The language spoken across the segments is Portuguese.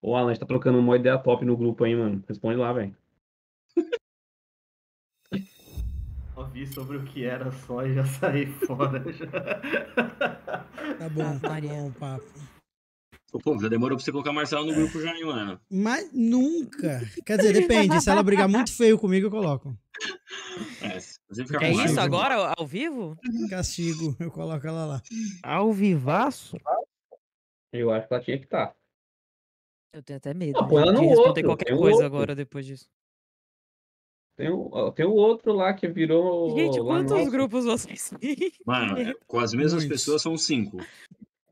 Ô, Alan, a gente tá trocando uma ideia top no grupo aí, mano. Responde lá, velho. Só vi sobre o que era só e já saí fora. Já. Tá bom, tá o papo. Pô, já demorou pra você colocar a Marcela no grupo já, hein, mano? Mas nunca. Quer dizer, depende. Se ela brigar muito feio comigo, eu coloco. É, é isso agora? Ao vivo? Castigo. Eu coloco ela lá. Ao vivaço? Eu acho que ela tinha que estar. Tá. Eu tenho até medo. Não, né, põe ela no outro. qualquer coisa outro. agora depois disso. Tem o, tem o outro lá que virou. Gente, quantos grupos vocês é, têm? Mano, com as mesmas pessoas são cinco.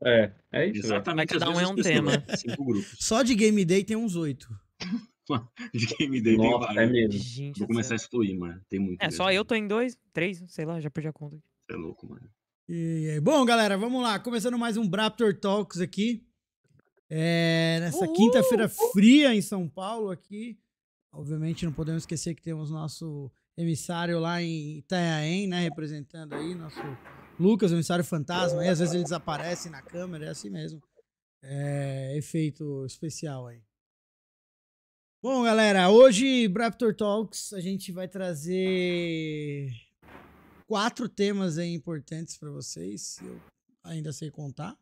É, é isso. Exatamente. Cada um é um pessoas, tema. Né? Cinco grupos. Só de game day tem uns oito. de game day Nossa, tem é vários. É mesmo. Gente, Vou começar a excluir, mano. Tem muito. É, mesmo. só eu tô em dois, três, sei lá, já perdi a conta. é louco, mano. E, bom, galera, vamos lá. Começando mais um Braptor Talks aqui. É, nessa quinta-feira uh, uh. fria em São Paulo aqui. Obviamente não podemos esquecer que temos nosso emissário lá em Itanhaém, né? Representando aí nosso Lucas, o emissário fantasma. Aí às vezes ele desaparece na câmera, é assim mesmo. É, efeito especial aí. Bom, galera, hoje Braptor Talks a gente vai trazer quatro temas aí importantes para vocês, se eu ainda sei contar.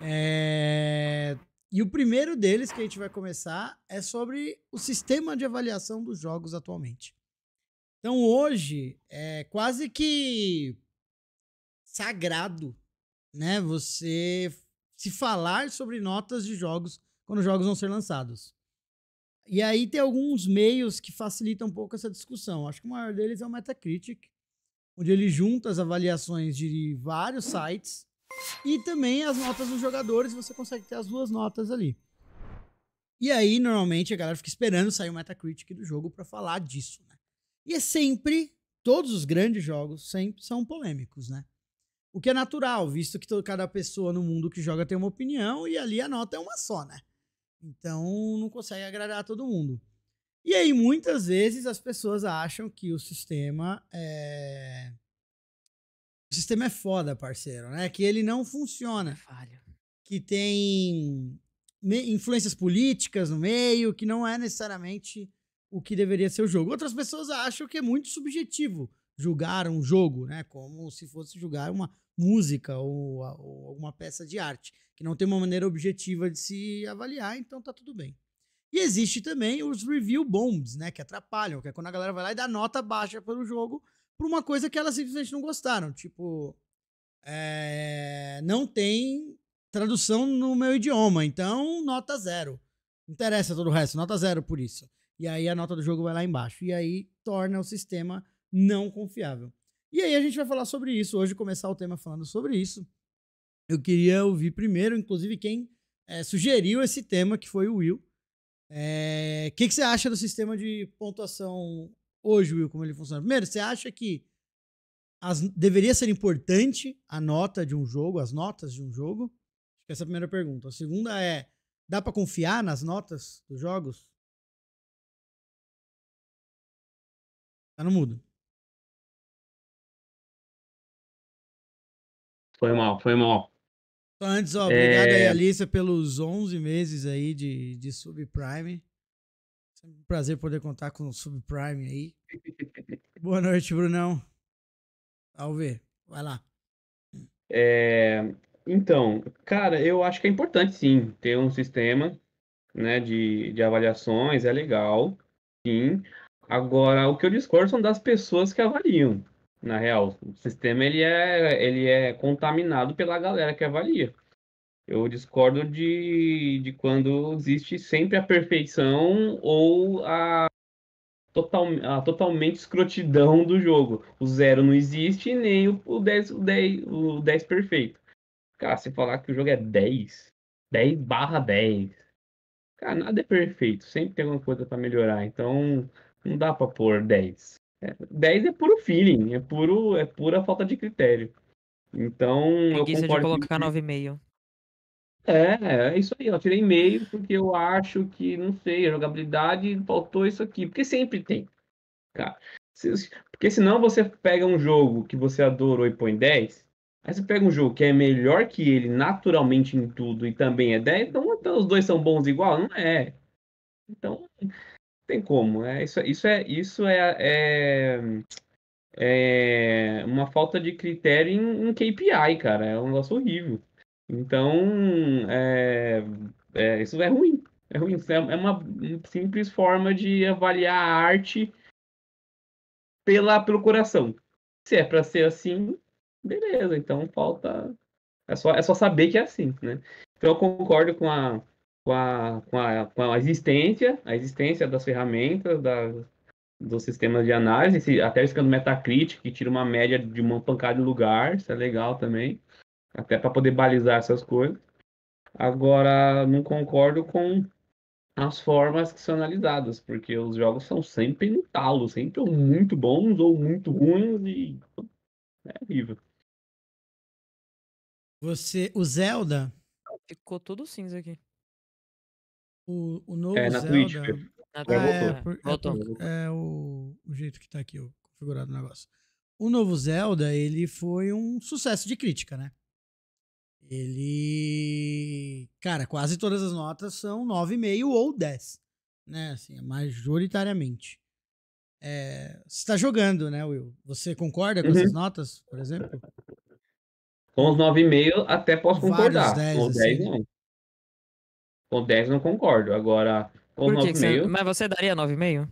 É... E o primeiro deles que a gente vai começar é sobre o sistema de avaliação dos jogos atualmente. Então hoje é quase que sagrado, né? Você se falar sobre notas de jogos quando jogos vão ser lançados. E aí tem alguns meios que facilitam um pouco essa discussão. Acho que o maior deles é o Metacritic, onde ele junta as avaliações de vários sites e também as notas dos jogadores, você consegue ter as duas notas ali. E aí, normalmente, a galera fica esperando sair o Metacritic do jogo para falar disso, né? E é sempre, todos os grandes jogos sempre são polêmicos, né? O que é natural, visto que toda, cada pessoa no mundo que joga tem uma opinião e ali a nota é uma só, né? Então não consegue agradar todo mundo. E aí, muitas vezes, as pessoas acham que o sistema é o sistema é foda, parceiro, né? Que ele não funciona. Falha. Que tem influências políticas no meio, que não é necessariamente o que deveria ser o jogo. Outras pessoas acham que é muito subjetivo julgar um jogo, né? Como se fosse julgar uma música ou, alguma peça de arte, que não tem uma maneira objetiva de se avaliar, então tá tudo bem. E existe também os review bombs, né? Que atrapalham, que é quando a galera vai lá e dá nota baixa pelo jogo, por uma coisa que elas simplesmente não gostaram. Tipo, é, não tem tradução no meu idioma, então nota zero. Interessa todo o resto, nota zero por isso. E aí a nota do jogo vai lá embaixo. E aí torna o sistema não confiável. E aí a gente vai falar sobre isso. Hoje começar o tema falando sobre isso. Eu queria ouvir primeiro, inclusive, quem é, sugeriu esse tema, que foi o Will. O eh, é, que, que você acha do sistema de pontuação hoje, Will, como ele funciona? Primeiro, você acha que as, deveria ser importante a nota de um jogo, as notas de um jogo? Essa é a primeira pergunta. A segunda é: dá para confiar nas notas dos jogos? Tá no mudo. Foi mal, foi mal. Então, antes, ó, obrigado é... aí, Alícia, pelos 11 meses aí de, de subprime. Sempre um prazer poder contar com o Subprime aí. Boa noite, Brunão. Salve. Vai lá. É, então, cara, eu acho que é importante sim ter um sistema né, de, de avaliações, é legal, sim. Agora, o que eu discordo são das pessoas que avaliam, na real. O sistema ele é, ele é contaminado pela galera que avalia. Eu discordo de, de quando existe sempre a perfeição ou a, total, a totalmente escrotidão do jogo. O zero não existe, nem o, 10, o, 10, o perfeito. Cara, se falar que o jogo é 10, 10 barra 10. Cara, nada é perfeito. Sempre tem alguma coisa para melhorar. Então, não dá para pôr 10. É, 10 é puro feeling, é, puro, é pura falta de critério. Então, Preguiça eu concordo de colocar 9,5. É, é isso aí. Eu tirei meio porque eu acho que, não sei, a jogabilidade faltou isso aqui. Porque sempre tem, cara. Se, porque senão você pega um jogo que você adorou e põe 10, aí você pega um jogo que é melhor que ele naturalmente em tudo e também é 10, então, então os dois são bons igual? Não é. Então, não tem como. É, isso, isso é. Isso é, é... É uma falta de critério em, em KPI, cara. É um negócio horrível. Então, é, é, isso é ruim. É ruim. Isso é, é uma simples forma de avaliar a arte pela, pelo coração. Se é para ser assim, beleza. Então falta. É só, é só saber que é assim, né? Então eu concordo com a, com a, com a, com a existência, a existência das ferramentas, da, dos sistemas de análise, até o Metacritic, que tira uma média de uma pancada de lugar, isso é legal também até para poder balizar essas coisas. Agora, não concordo com as formas que são analisadas, porque os jogos são sempre no talo, sempre muito bons ou muito ruins e é horrível. Você, o Zelda ficou tudo cinza aqui. O, o novo é, na Zelda. Twitch, ah, é, né? é, é, é o, o, jeito que tá aqui configurado o negócio. O novo Zelda, ele foi um sucesso de crítica, né? ele. Cara, quase todas as notas são 9,5 ou 10. Né? Assim, é majoritariamente. É, você tá jogando, né, Will? Você concorda com uhum. essas notas, por exemplo? Com os 9,5 até posso Vários concordar. 10, com 10 assim. não. Com 10 não concordo. Agora, com 9,5. Você... Mas você daria 9,5?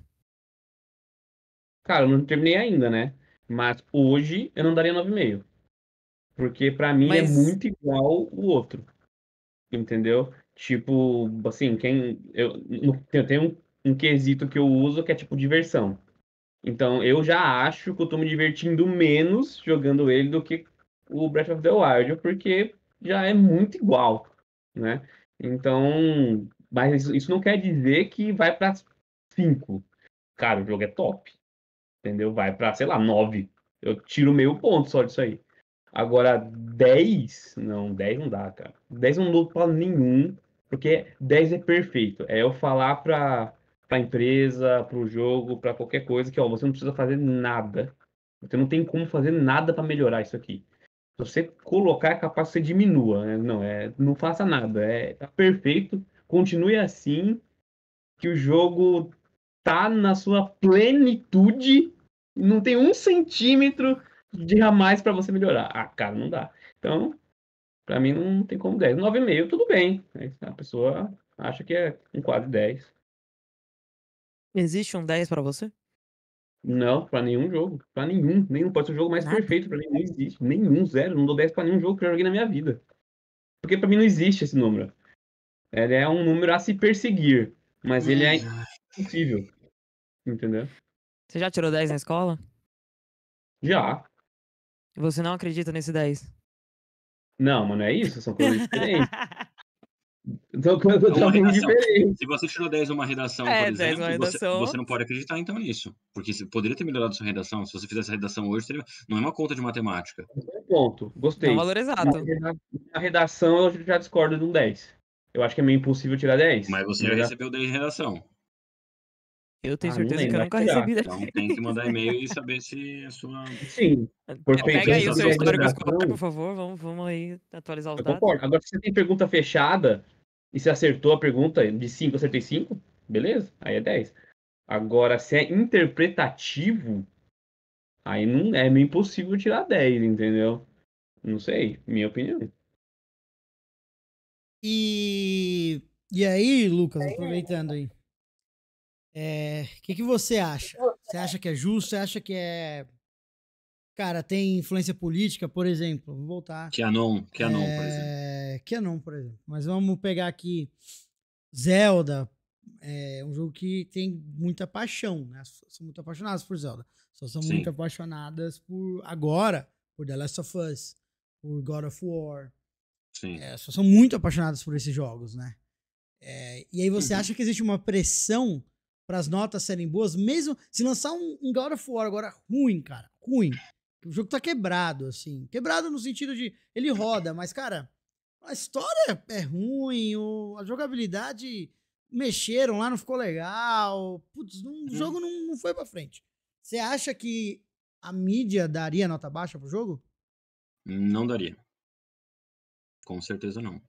Cara, eu não terminei ainda, né? Mas hoje eu não daria 9,5. Porque para mim é Mas... é muito igual o outro. Entendeu? Tipo, assim, quem. Eu, eu tenho um, um quesito que eu uso que é tipo diversão. Então eu já acho que eu tô me divertindo menos jogando ele do que o Breath of the Wild, porque já é muito igual, né? Então, mas isso não quer dizer que vai para 5. Cara, o jogo é top. Entendeu? Vai para, sei lá, 9. Eu tiro meio ponto só disso aí. Agora, 10, não, 10 não dá, cara. 10 não dou pra nenhum, porque 10 é perfeito. É eu falar pra, pra empresa, pro jogo, pra qualquer coisa que, ó, você não precisa fazer nada. Você não tem como fazer nada para melhorar isso aqui. Se você colocar, é capaz que você diminua, né? Não, é, não faça nada. É, tá perfeito, continue assim, que o jogo tá na sua plenitude, não tem um centímetro dia mais para você melhorar. Ah, cara, não dá. Então, para mim não tem como 10. 9,5 tudo bem. É a pessoa acha que é um quadro 10. Existe um 10 para você? Não, para nenhum jogo. para nenhum. Nenhum. Pode ser o jogo mais perfeito para mim. Não existe. Nenhum, zero. Não dou 10 pra nenhum jogo que eu joguei na minha vida. Porque para mim não existe esse número. Ele é um número a se perseguir. Mas ele é hum. impossível. Entendeu? Você já tirou 10 na escola? Já você não acredita nesse 10? Não, mano, é isso, são coisas diferentes. São então, coisas totalmente é diferentes. Se você tirou 10 numa redação, é, por exemplo, redação... Você, você, não pode acreditar então nisso. Porque você poderia ter melhorado sua redação. Se você fizesse a redação hoje, teria... não é uma conta de matemática. É um ponto, gostei. É um valor exato. Na redação eu já discordo de um 10. Eu acho que é meio impossível tirar 10. Mas você já recebeu 10 de redação. Eu tenho ah, certeza que eu nunca recebi então, daqui. Então tem que mandar e-mail e saber se a sua. Sim. É, pega aí o seu histórico escolar, por favor. Vamos, vamos aí atualizar o eu Concordo. Agora, se você tem pergunta fechada e você acertou a pergunta de 5, acertei 5, beleza? Aí é 10. Agora, se é interpretativo, aí não é meio impossível tirar 10, entendeu? Não sei, minha opinião. E, e aí, Lucas, aproveitando aí. É, o que, que você acha? Você é. acha que é justo? Você acha que é. Cara, tem influência política, por exemplo. Vou voltar. Canon, Canon, é... por exemplo. Canon, é, por exemplo. Mas vamos pegar aqui Zelda. É um jogo que tem muita paixão, né? São muito apaixonadas por Zelda. Só são Sim. muito apaixonadas por agora, por The Last of Us, por God of War. Sim. É, só são muito apaixonadas por esses jogos, né? É, e aí você uhum. acha que existe uma pressão para as notas serem boas, mesmo se lançar um, um God of War agora ruim, cara, ruim. O jogo tá quebrado, assim. Quebrado no sentido de ele roda, mas, cara, a história é ruim, o, a jogabilidade mexeram lá, não ficou legal. Putz, não, o uhum. jogo não, não foi pra frente. Você acha que a mídia daria nota baixa pro jogo? Não daria. Com certeza não.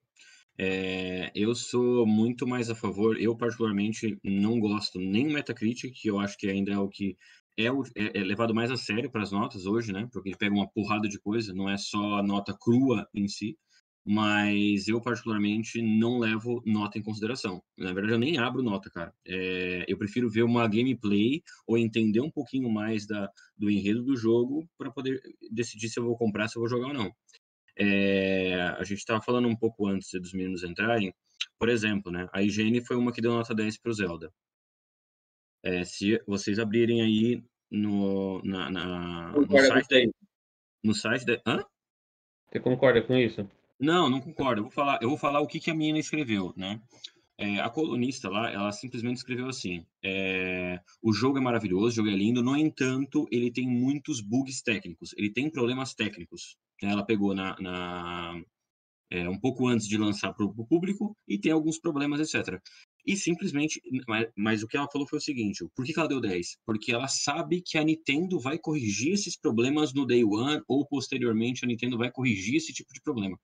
É, eu sou muito mais a favor, eu particularmente não gosto nem do Metacritic, que eu acho que ainda é o que é, o, é, é levado mais a sério para as notas hoje, né? Porque ele pega uma porrada de coisa, não é só a nota crua em si, mas eu particularmente não levo nota em consideração. Na verdade, eu nem abro nota, cara. É, eu prefiro ver uma gameplay ou entender um pouquinho mais da, do enredo do jogo para poder decidir se eu vou comprar, se eu vou jogar ou não. É, a gente estava falando um pouco antes dos meninos entrarem. Por exemplo, né, a higiene foi uma que deu nota 10 para o Zelda. É, se vocês abrirem aí no, na, na no site. No site da. Hã? Você concorda com isso? Não, não concordo. Eu vou falar, eu vou falar o que, que a menina escreveu, né? É, a colunista lá, ela simplesmente escreveu assim: é, o jogo é maravilhoso, o jogo é lindo, no entanto, ele tem muitos bugs técnicos, ele tem problemas técnicos. Né, ela pegou na, na é, um pouco antes de lançar para o público e tem alguns problemas, etc. E simplesmente, mas, mas, o que ela falou foi o seguinte: por que, que ela deu 10? Porque ela sabe que a Nintendo vai corrigir esses problemas no day one ou posteriormente a Nintendo vai corrigir esse tipo de problema.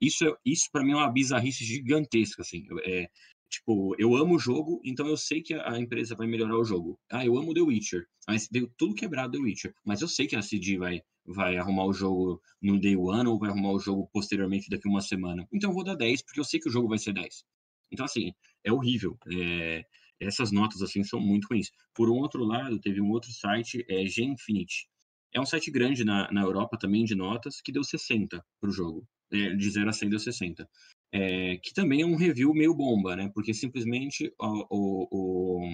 Isso, é, isso para mim é uma bizarrice gigantesca, assim. É, Tipo, eu amo o jogo, então eu sei que a empresa vai melhorar o jogo. Ah, eu amo The Witcher. Mas deu tudo quebrado The Witcher. Mas eu sei que a CD vai, vai arrumar o jogo no day one ou vai arrumar o jogo posteriormente daqui uma semana. Então eu vou dar 10, porque eu sei que o jogo vai ser 10. Então, assim, é horrível. É, essas notas, assim, são muito ruins. Por um outro lado, teve um outro site, é Infinite É um site grande na, na Europa também de notas, que deu 60 para o jogo. É, de 0 a 100 deu 60 é, que também é um review meio bomba, né? Porque simplesmente o, o, o,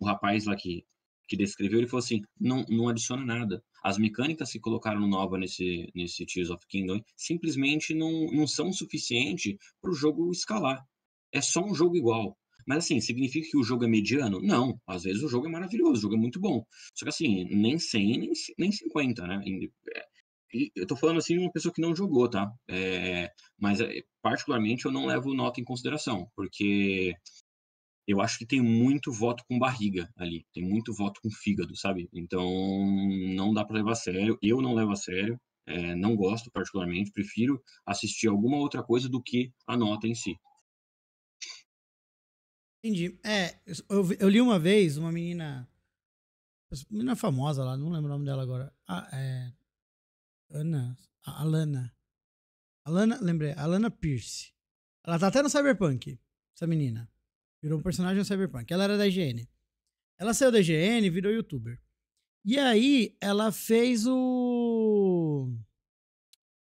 o rapaz lá que, que descreveu, ele falou assim, não, não adiciona nada. As mecânicas que colocaram nova nesse, nesse Tears of Kingdom simplesmente não, não são suficientes para o jogo escalar. É só um jogo igual. Mas assim, significa que o jogo é mediano? Não. Às vezes o jogo é maravilhoso, o jogo é muito bom. Só que assim, nem 100, nem, nem 50, né? É, e eu tô falando assim de uma pessoa que não jogou, tá? É, mas, é, particularmente, eu não levo nota em consideração, porque eu acho que tem muito voto com barriga ali, tem muito voto com fígado, sabe? Então, não dá para levar a sério, eu não levo a sério, é, não gosto particularmente, prefiro assistir alguma outra coisa do que a nota em si. Entendi. É, eu, eu li uma vez uma menina, menina famosa lá, não lembro o nome dela agora, ah, é, Ana. A Alana. Alana, lembrei, Alana Pierce. Ela tá até no Cyberpunk, essa menina. Virou um personagem no Cyberpunk. Ela era da IGN. Ela saiu da IGN e virou youtuber. E aí, ela fez o.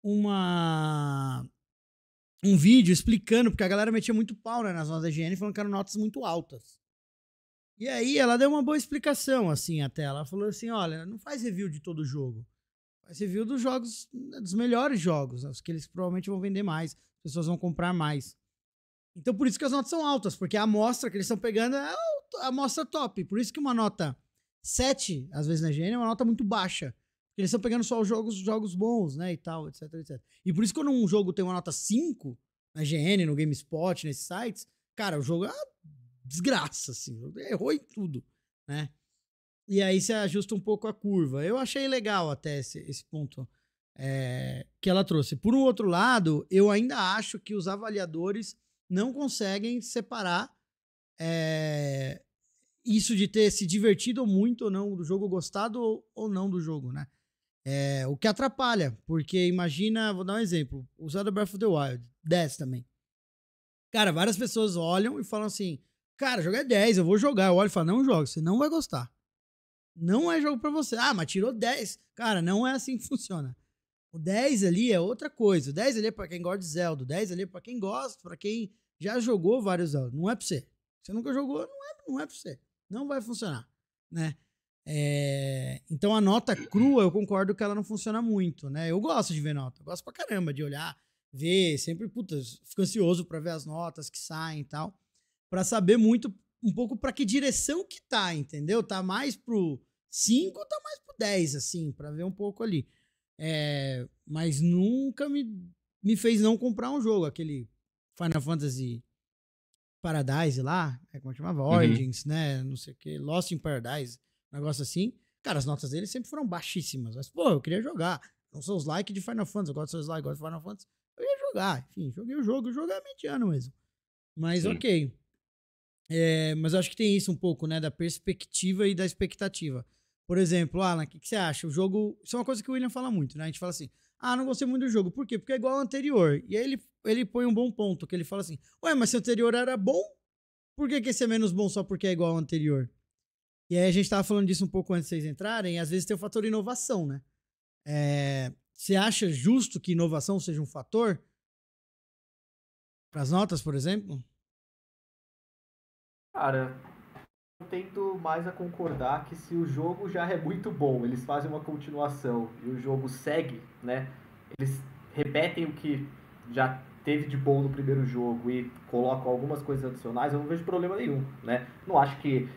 Uma. Um vídeo explicando, porque a galera metia muito pau né, nas notas da IGN, falando que eram notas muito altas. E aí, ela deu uma boa explicação, assim, até. Ela falou assim: olha, não faz review de todo jogo. Você viu dos jogos, dos melhores jogos, né, os que eles provavelmente vão vender mais, as pessoas vão comprar mais. Então, por isso que as notas são altas, porque a amostra que eles estão pegando é a amostra top. Por isso que uma nota 7, às vezes na GN, é uma nota muito baixa. Eles estão pegando só os jogos, jogos bons, né, e tal, etc, etc. E por isso que quando um jogo tem uma nota 5 na GN, no GameSpot, nesses sites, cara, o jogo é uma desgraça, assim. Errou em tudo, né? e aí você ajusta um pouco a curva. Eu achei legal até esse, esse ponto é, que ela trouxe. Por um outro lado, eu ainda acho que os avaliadores não conseguem separar é, isso de ter se divertido muito ou não do jogo, gostado ou, ou não do jogo, né? É, o que atrapalha, porque imagina, vou dar um exemplo, usar o Breath of the Wild, 10 também. Cara, várias pessoas olham e falam assim, cara, jogar é 10, eu vou jogar. Eu olho e falo, não joga, você não vai gostar. Não é jogo para você. Ah, mas tirou 10. Cara, não é assim que funciona. O 10 ali é outra coisa. O 10 ali é pra quem gosta de Zelda. O 10 ali é pra quem gosta, pra quem já jogou vários Zelda. Não é pra você. Você nunca jogou, não é, não é pra você. Não vai funcionar, né? É... Então a nota crua, eu concordo que ela não funciona muito, né? Eu gosto de ver nota. Eu gosto pra caramba de olhar, ver. Sempre, puta, fico ansioso pra ver as notas que saem e tal. Pra saber muito, um pouco pra que direção que tá, entendeu? Tá mais pro 5 tá mais pro 10, assim, para ver um pouco ali. É, mas nunca me, me fez não comprar um jogo, aquele Final Fantasy Paradise lá, é como é chamava? Uhum. Origins, uhum. né? Não sei o que, Lost in Paradise, um negócio assim. Cara, as notas dele sempre foram baixíssimas, mas, pô, eu queria jogar. Não sou os likes de Final Fantasy, eu gosto de likes, gosto de Final Fantasy. Eu ia jogar, enfim, joguei o jogo, o jogo é mediano mesmo. Mas Sim. ok. É, mas eu acho que tem isso um pouco, né? Da perspectiva e da expectativa. Por exemplo, Alan, o que, que, você acha? O jogo. Isso é uma coisa que o William fala muito, né? A gente fala assim: ah, não gostei muito do jogo. Por quê? Porque é igual ao anterior. E aí ele, ele põe um bom ponto, que ele fala assim: ué, mas se o anterior era bom, por que, que esse é menos bom só porque é igual ao anterior? E aí a gente estava falando disso um pouco antes de vocês entrarem, às vezes tem o fator inovação, né? É, você acha justo que inovação seja um fator? Para as notas, por exemplo? Cara, tendo mais a concordar que se o jogo já é muito bom, eles fazem uma continuação e o jogo segue, né? Eles repetem o que já teve de bom no primeiro jogo e colocam algumas coisas adicionais, eu não vejo problema nenhum, né? Não acho que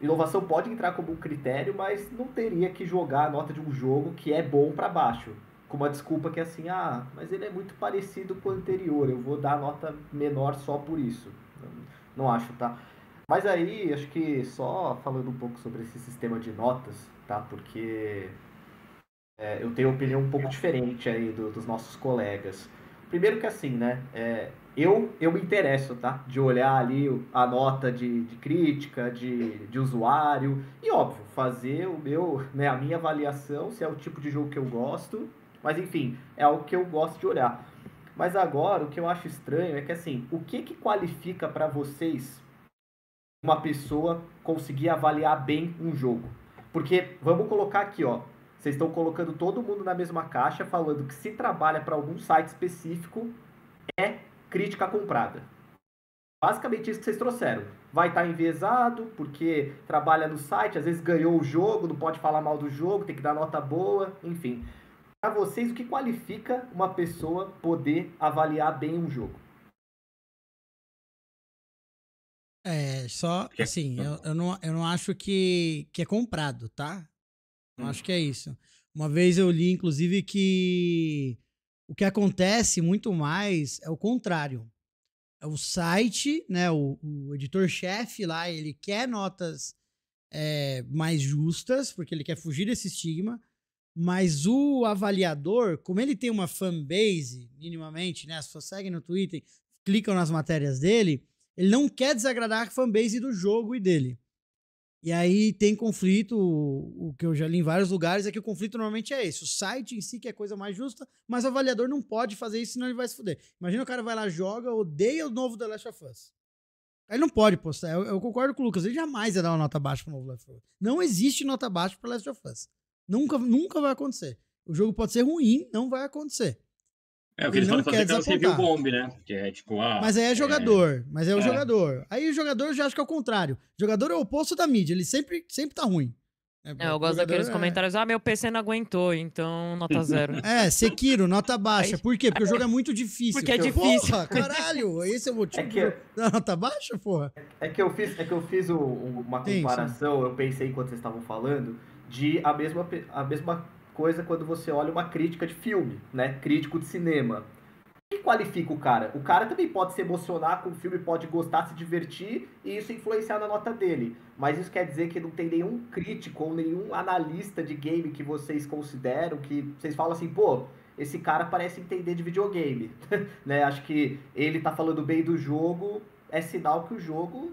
inovação pode entrar como um critério, mas não teria que jogar a nota de um jogo que é bom para baixo, com uma desculpa que é assim, ah, mas ele é muito parecido com o anterior, eu vou dar nota menor só por isso. Não, não acho, tá? Mas aí, acho que só falando um pouco sobre esse sistema de notas, tá? Porque é, eu tenho uma opinião um pouco diferente aí do, dos nossos colegas. Primeiro que assim, né? É, eu, eu me interesso, tá? De olhar ali a nota de, de crítica, de, de usuário. E óbvio, fazer o meu, né, a minha avaliação, se é o tipo de jogo que eu gosto. Mas enfim, é algo que eu gosto de olhar. Mas agora, o que eu acho estranho é que assim, o que que qualifica para vocês uma pessoa conseguir avaliar bem um jogo. Porque vamos colocar aqui, ó, vocês estão colocando todo mundo na mesma caixa, falando que se trabalha para algum site específico é crítica comprada. Basicamente isso que vocês trouxeram. Vai estar tá enviesado porque trabalha no site, às vezes ganhou o jogo, não pode falar mal do jogo, tem que dar nota boa, enfim. Para vocês, o que qualifica uma pessoa poder avaliar bem um jogo? É, só assim, eu, eu, não, eu não acho que, que é comprado, tá? Não hum. acho que é isso. Uma vez eu li, inclusive, que o que acontece muito mais é o contrário. É o site, né? O, o editor-chefe lá, ele quer notas é, mais justas, porque ele quer fugir desse estigma. Mas o avaliador, como ele tem uma fanbase, minimamente, né? As pessoas seguem no Twitter, clicam nas matérias dele, ele não quer desagradar a fanbase do jogo e dele. E aí tem conflito, o que eu já li em vários lugares é que o conflito normalmente é esse. O site em si que é a coisa mais justa, mas o avaliador não pode fazer isso, senão ele vai se fuder. Imagina o cara vai lá, joga, odeia o novo The Last of Us. Ele não pode postar. Eu, eu concordo com o Lucas, ele jamais ia dar uma nota baixa pro novo The Last of Us. Não existe nota baixa pro Last of Us. Nunca, nunca vai acontecer. O jogo pode ser ruim, não vai acontecer. É, o que eles não fazer quer é desapontar. Bomb, né? Que é tipo, ah, mas aí é, é. jogador, é... mas é o é. jogador. Aí o jogador já acho que é o contrário. O jogador é o oposto da mídia, ele sempre, sempre tá ruim. É, é eu gosto daqueles é- comentários, ah, meu PC não aguentou, então nota zero. é, Sekiro, nota baixa. Por quê? Porque o jogo é muito difícil. Porque é difícil. Porra, caralho, esse é o motivo é que... da nota baixa, porra? É que eu fiz, é que eu fiz o, uma comparação, sim. eu pensei enquanto vocês estavam falando, de a mesma, a mesma coisa quando você olha uma crítica de filme, né? Crítico de cinema. O que qualifica o cara? O cara também pode se emocionar com o filme, pode gostar, se divertir e isso influenciar na nota dele. Mas isso quer dizer que não tem nenhum crítico ou nenhum analista de game que vocês consideram, que vocês falam assim, pô, esse cara parece entender de videogame. né? Acho que ele tá falando bem do jogo, é sinal que o jogo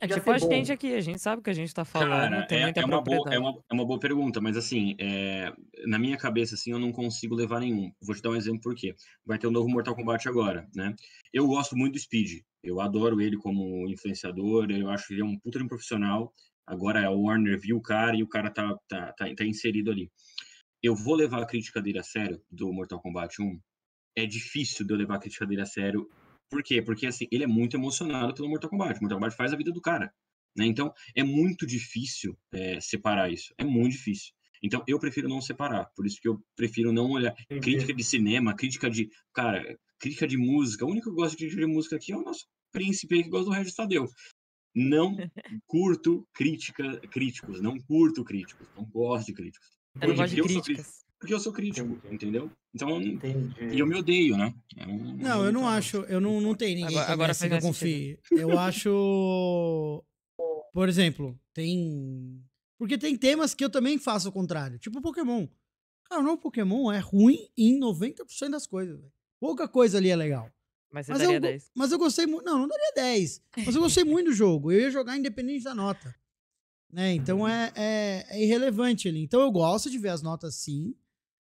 é tipo a, a gente aqui, a gente sabe o que a gente tá falando, Cara, tem é, muita é uma boa, é, uma, é uma boa pergunta, mas assim, é, na minha cabeça, assim, eu não consigo levar nenhum. Vou te dar um exemplo por quê. Vai ter um novo Mortal Kombat agora, né? Eu gosto muito do Speed, eu adoro ele como influenciador, eu acho que ele é um puta de um profissional. Agora é o Warner viu o cara e o cara tá, tá, tá, tá inserido ali. Eu vou levar a crítica dele a sério, do Mortal Kombat 1? É difícil de eu levar a crítica dele a sério por quê? Porque assim, ele é muito emocionado pelo Mortal Kombat. Mortal Kombat faz a vida do cara. Né? Então, é muito difícil é, separar isso. É muito difícil. Então, eu prefiro não separar. Por isso que eu prefiro não olhar. Entendi. Crítica de cinema, crítica de. Cara, crítica de música. O único que gosta de crítica de música aqui é o nosso príncipe aí que gosta do Regis Tadeu. Não curto crítica, críticos. Não curto críticos. Não gosto de críticos. Eu não gosto de críticas porque eu sou crítico, Entendi. entendeu? Então, Entendi. eu me odeio, né? não, eu não então, acho, eu não, não tenho ninguém agora, agora assim que eu confie. Eu acho, por exemplo, tem... Porque tem temas que eu também faço o contrário, tipo Pokémon. Cara, não, Pokémon é ruim em 90% das coisas, Pouca coisa ali é legal. Mas, mas eu, 10. Mas eu gostei muito, não, não daria 10, mas eu gostei muito do jogo, eu ia jogar independente da nota. Né? Então uhum. é, é, é irrelevante ali. Então eu gosto de ver as notas sim,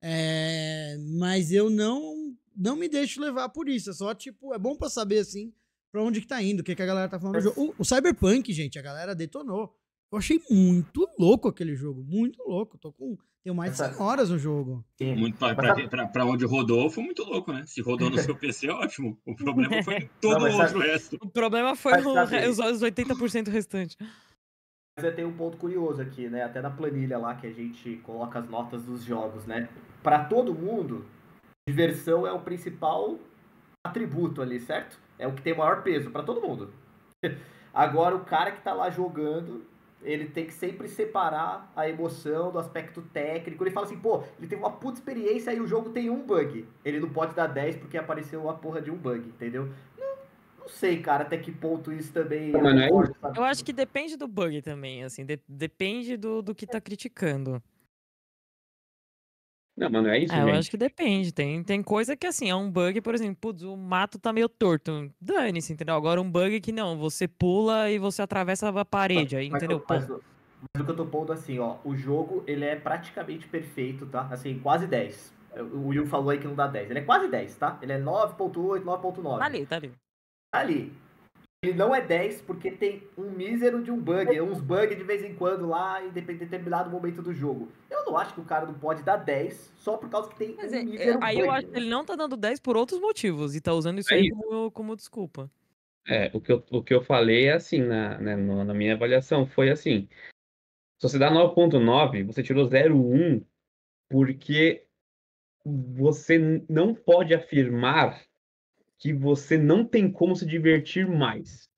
é, mas eu não não me deixo levar por isso. É só, tipo, é bom pra saber, assim, pra onde que tá indo, o que, que a galera tá falando do jogo. O, o Cyberpunk, gente, a galera detonou. Eu achei muito louco aquele jogo, muito louco. Tô com. Tenho mais de 100 horas no jogo. Muito, pra, pra, pra, onde rodou, foi muito louco, né? Se rodou no seu PC, ótimo. O problema foi todo o outro resto. O problema foi o, os, os 80% restante. Mas tem um ponto curioso aqui, né? Até na planilha lá que a gente coloca as notas dos jogos, né? Para todo mundo, diversão é o principal atributo ali, certo? É o que tem maior peso para todo mundo. Agora, o cara que está lá jogando, ele tem que sempre separar a emoção do aspecto técnico. Ele fala assim, pô, ele teve uma puta experiência e o jogo tem um bug. Ele não pode dar 10 porque apareceu a porra de um bug, entendeu? não sei, cara, até que ponto isso também. Não, é eu acho que depende do bug também, assim, de depende do, do que tá criticando. Não, mano, é isso. É, eu acho que depende. Tem, tem coisa que, assim, é um bug, por exemplo, putz, o mato tá meio torto. Dane-se, entendeu? Agora um bug que não, você pula e você atravessa a parede, aí, entendeu? Mas, mas, mas o que eu tô pondo assim, ó, o jogo, ele é praticamente perfeito, tá? Assim, quase 10. O Will falou aí que não dá 10. Ele é quase 10, tá? Ele é 9.8, 9.9. Tá ali, tá ali ali. Ele não é 10 porque tem um mísero de um bug, é uns bugs de vez em quando lá, em determinado momento do jogo. Eu não acho que o cara não pode dar 10 só por causa que tem Mas um é, é mísero Aí bug. eu acho que ele não tá dando 10 por outros motivos e tá usando isso é aí isso. Como, como, desculpa. É, o que eu, o que eu falei é assim, na, né, na minha avaliação, foi assim. Se você dá 9.9, você tirou 0.1 porque você não pode afirmar que você não tem como se divertir mais.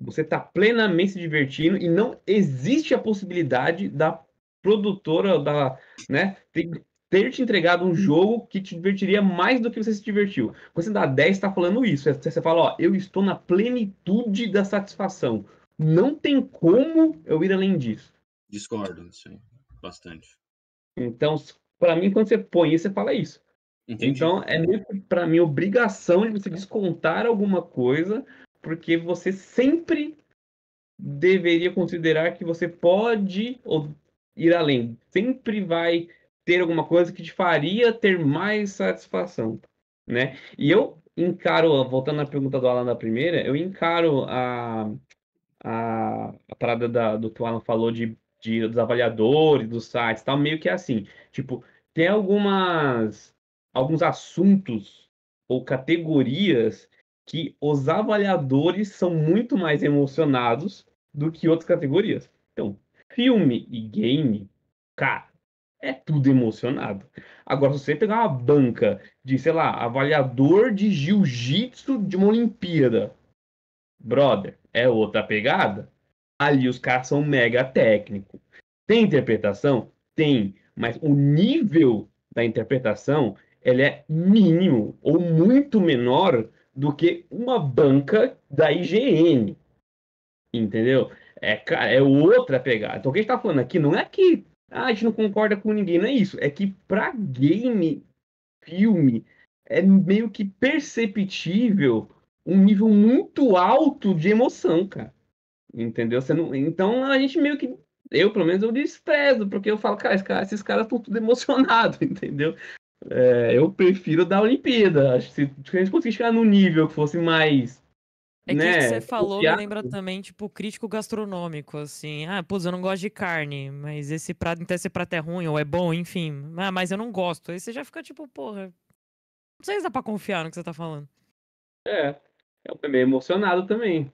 Você está plenamente se divertindo e não existe a possibilidade da produtora da, né, ter te entregado um jogo que te divertiria mais do que você se divertiu. Quando você dá 10, está falando isso. Você fala, ó, eu estou na plenitude da satisfação. Não tem como eu ir além disso. Discordo, sim, bastante. Então, para mim, quando você põe isso, você fala isso. Entendi. Então, é meio que, para mim, obrigação de você descontar alguma coisa, porque você sempre deveria considerar que você pode ir além. Sempre vai ter alguma coisa que te faria ter mais satisfação, né? E eu encaro, voltando à pergunta do Alan da primeira, eu encaro a, a, a parada da, do que o Alan falou de, de, dos avaliadores, dos sites tal, meio que é assim, tipo, tem algumas alguns assuntos ou categorias que os avaliadores são muito mais emocionados do que outras categorias. Então, filme e game, cara, é tudo emocionado. Agora, se você pegar uma banca de, sei lá, avaliador de jiu-jitsu de uma Olimpíada, brother, é outra pegada. Ali os caras são mega técnico. Tem interpretação? Tem, mas o nível da interpretação ele é mínimo ou muito menor do que uma banca da IGN. Entendeu? É, é outra pegada. Então, o que a gente tá falando aqui não é que ah, a gente não concorda com ninguém, não é isso. É que para game, filme, é meio que perceptível um nível muito alto de emoção, cara. Entendeu? Não... Então a gente meio que. Eu, pelo menos, eu desprezo, porque eu falo, cara, esses caras estão tudo emocionados, entendeu? É, eu prefiro da Olimpíada. Acho que se, se a gente conseguir chegar no nível que fosse mais. É que né, você falou me lembra também, tipo, crítico gastronômico, assim. Ah, pô, eu não gosto de carne, mas esse prato, então esse prato é ruim ou é bom, enfim. Ah, mas eu não gosto. Aí você já fica tipo, porra. Não sei se dá pra confiar no que você tá falando. É. é eu fui meio emocionado também.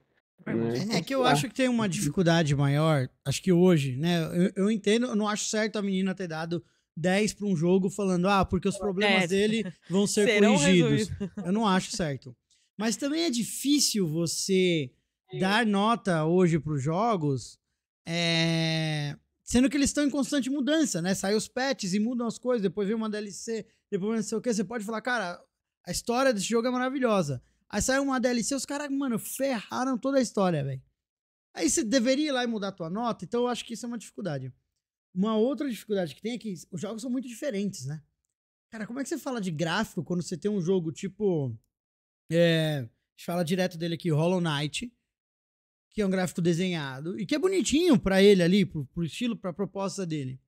É, né? é que eu acho que tem uma dificuldade maior, acho que hoje, né? Eu, eu entendo, eu não acho certo a menina ter dado 10 para um jogo falando, ah, porque os problemas é. dele vão ser Serão corrigidos. Resolvido. Eu não acho certo. Mas também é difícil você dar nota hoje para os jogos, é... sendo que eles estão em constante mudança, né? Saem os patches e mudam as coisas, depois vem uma DLC, depois não sei o que. Você pode falar, cara, a história desse jogo é maravilhosa. Aí sai uma DLC, os caras, mano, ferraram toda a história, velho. Aí você deveria ir lá e mudar a tua nota, então eu acho que isso é uma dificuldade. Uma outra dificuldade que tem é que os jogos são muito diferentes, né? Cara, como é que você fala de gráfico quando você tem um jogo tipo. É, a gente fala direto dele aqui, Hollow Knight, que é um gráfico desenhado e que é bonitinho para ele ali, pro, pro estilo, pra proposta dele.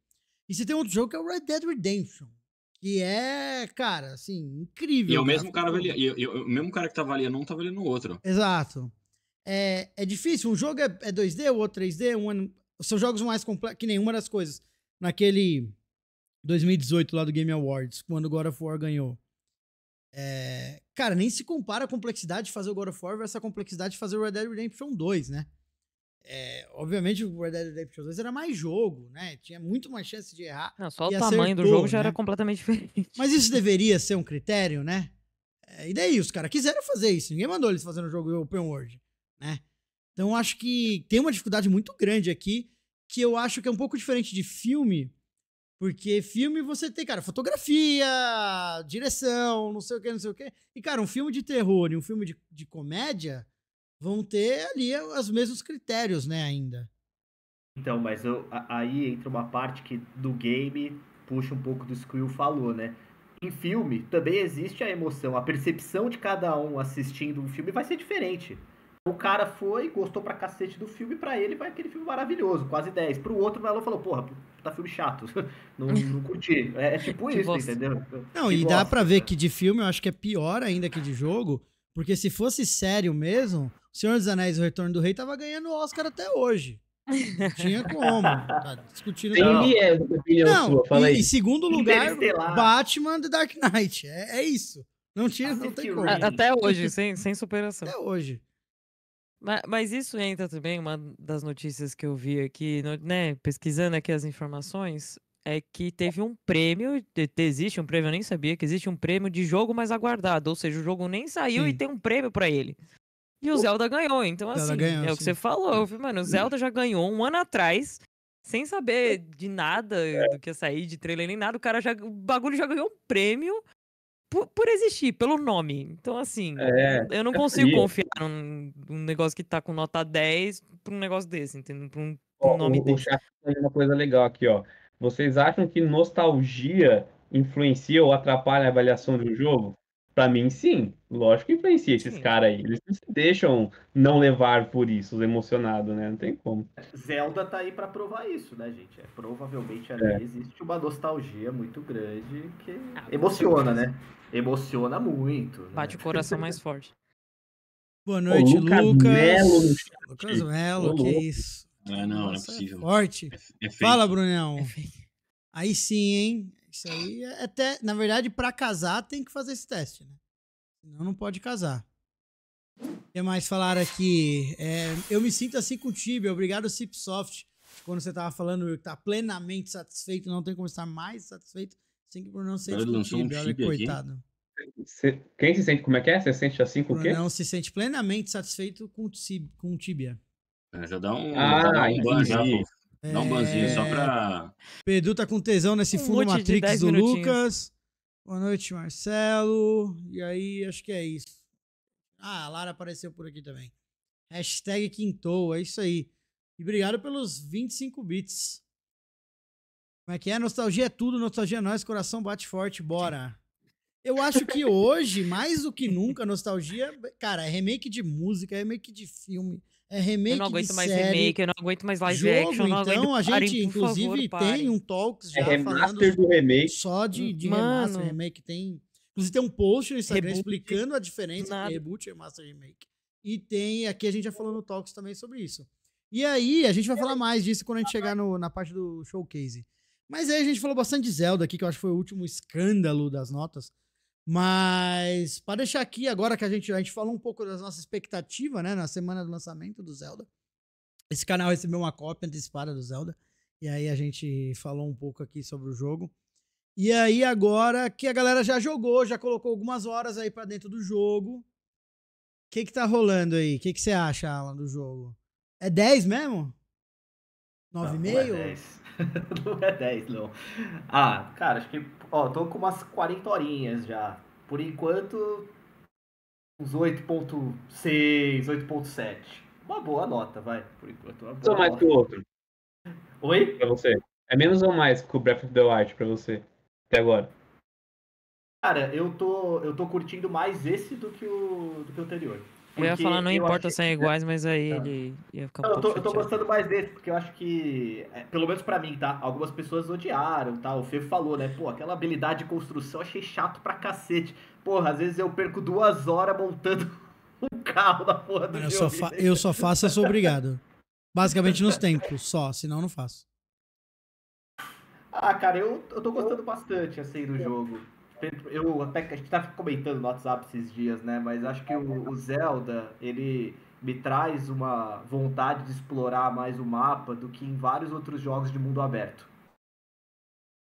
E você tem outro jogo que é o Red Dead Redemption, que é, cara, assim, incrível. E é o mesmo cara avalia, e, e, o mesmo cara que tá avaliando um tá avaliando o outro. Exato. É, é difícil, um jogo é, é 2D, o outro 3D, um são jogos mais complexos. Que nenhuma das coisas. Naquele 2018 lá do Game Awards, quando o God of War ganhou. É, cara, nem se compara a complexidade de fazer o God of War versus a complexidade de fazer o Red Dead Redemption 2, né? É, obviamente o Red Dead Redemption 2 era mais jogo, né? Tinha muito mais chance de errar. Não, só o acertou, tamanho do jogo já né? era completamente diferente. Mas isso deveria ser um critério, né? É, e daí os caras quiseram fazer isso. Ninguém mandou eles fazerem o jogo open world, né? Então acho que tem uma dificuldade muito grande aqui, que eu acho que é um pouco diferente de filme, porque filme você tem, cara, fotografia, direção, não sei o que, não sei o que. E, cara, um filme de terror e um filme de, de comédia vão ter ali os mesmos critérios, né, ainda. Então, mas eu, aí entra uma parte que do game puxa um pouco do que o falou, né? Em filme também existe a emoção, a percepção de cada um assistindo um filme vai ser diferente. O cara foi, gostou pra cacete do filme, pra ele vai aquele filme maravilhoso, quase 10. Pro outro, o falou, porra, tá filme chato, não, não curti. É, é tipo isso, entendeu? Não, que e dá pra ver né? que de filme eu acho que é pior ainda que de jogo, porque se fosse sério mesmo, Senhor dos Anéis e o Retorno do Rei tava ganhando Oscar até hoje. Tinha como. Tá discutindo. Não, não sua, e, em segundo lugar, Batman The Dark Knight. É, é isso. Não tinha, não tem né? como. Até hoje, sem, sem superação. Até hoje. Mas, mas, isso entra também, uma das notícias que eu vi aqui, né, pesquisando aqui as informações, é que é. teve um prêmio, existe um prêmio, eu nem sabia que existe um prêmio de jogo mais aguardado, ou seja, o jogo nem saiu sim. e tem um prêmio para ele. E o Zelda ganhou, então assim, ganhou, é sim. o que você falou, mano, o Zelda já ganhou um ano atrás, sem saber é. de nada do que ia sair de trailer nem nada, o cara já, o bagulho já ganhou um prêmio, por, por, existir, pelo nome. Então, assim, é, eu não é consigo assim. confiar num, num, negócio que tá com nota 10 pra um negócio desse, entendeu? Pra um, pra um ó, nome o, desse. O chat tem tá uma coisa legal aqui, ó. Vocês acham que nostalgia influencia ou atrapalha a avaliação de um jogo? Para mim, sim. Lógico que influencia esses caras aí. Eles não se deixam não levar por isso, os emocionados, né? Não tem como. Zelda tá aí para provar isso, né, gente? É, provavelmente ali é. existe uma nostalgia muito grande que ah, emociona, né? Emociona muito. Né? Bate o coração mais forte. Boa noite, Ô, Lucas. Lucas Melo, Lucas Melo que isso? Não, não, Nossa, é, não é, é possível. forte. É, é Fala, Brunão. Aí sim, hein? Isso aí é até, na verdade, para casar tem que fazer esse teste, né? Senão não pode casar. O que mais falar aqui? É, eu me sinto assim com o Tibia. Obrigado, Cipsoft. Quando você tava falando que tá plenamente satisfeito, não tem como estar mais satisfeito sem que por não ser sente com o coitado. Quem se sente, como é que é? Você se sente assim com o quê? Não se sente plenamente satisfeito com o Tibia. É, já dá um, ah, já um já, é... Dá um banzinho só é. pra. Pedro tá com tesão nesse um fundo Matrix do minutinhos. Lucas. Boa noite, Marcelo. E aí, acho que é isso. Ah, a Lara apareceu por aqui também. Hashtag Quintou, é isso aí. E obrigado pelos 25 bits. Como é que é? Nostalgia é tudo, nostalgia é nós, coração bate forte, bora. Eu acho que hoje, mais do que nunca, nostalgia, cara, é remake de música, é remake de filme, é remake eu não aguento mais série, remake, eu não aguento mais live jogo, action. Não então, a gente, parem, inclusive, favor, tem um talks é já é remaster do remake. só de, hum, de Mano. remaster, remake. Tem, inclusive, tem um post no Instagram reboot, explicando a diferença entre reboot, remaster e remake. E tem, aqui a gente já falou no talks também sobre isso. E aí, a gente vai falar mais disso quando a gente chegar no, na parte do showcase. Mas aí a gente falou bastante de Zelda aqui, que eu acho que foi o último escândalo das notas. Mas para deixar aqui agora que a gente a gente falou um pouco das nossas expectativas, né, na semana do lançamento do Zelda. Esse canal recebeu uma cópia antecipada do Zelda e aí a gente falou um pouco aqui sobre o jogo. E aí agora que a galera já jogou, já colocou algumas horas aí para dentro do jogo. O que que tá rolando aí? O que que você acha, Alan, do jogo? É 10 mesmo? 9,5? Não, não é 10. não é 10, é não. Ah, cara, acho que. Ó, tô com umas 40 horinhas já. Por enquanto, uns 8,6, 8,7. Uma boa nota, vai. Por enquanto, uma boa. Só mais nota. que o outro. Oi? Pra você. É menos ou mais que o Breath of the Wild pra você, até agora? Cara, eu tô, eu tô curtindo mais esse do que o, do que o anterior eu ia falar, não importa se são iguais, mas aí tá. ele ia ficar um eu, tô, eu tô, gostando mais desse, porque eu acho que, é, pelo menos pra mim, tá? Algumas pessoas odiaram, tá? O Fê falou, né? Pô, aquela habilidade de construção achei chato pra cacete. Porra, às vezes eu perco duas horas montando um carro da porra do eu só Eu só faço, eu sou obrigado. Basicamente nos tempos, só, senão não faço. Ah, cara, eu, eu tô gostando bastante, assim, do é. jogo. Eu até a gente tava comentando no WhatsApp esses dias, né? Mas acho que o, o Zelda, ele me traz uma vontade de explorar mais o mapa do que em vários outros jogos de mundo aberto.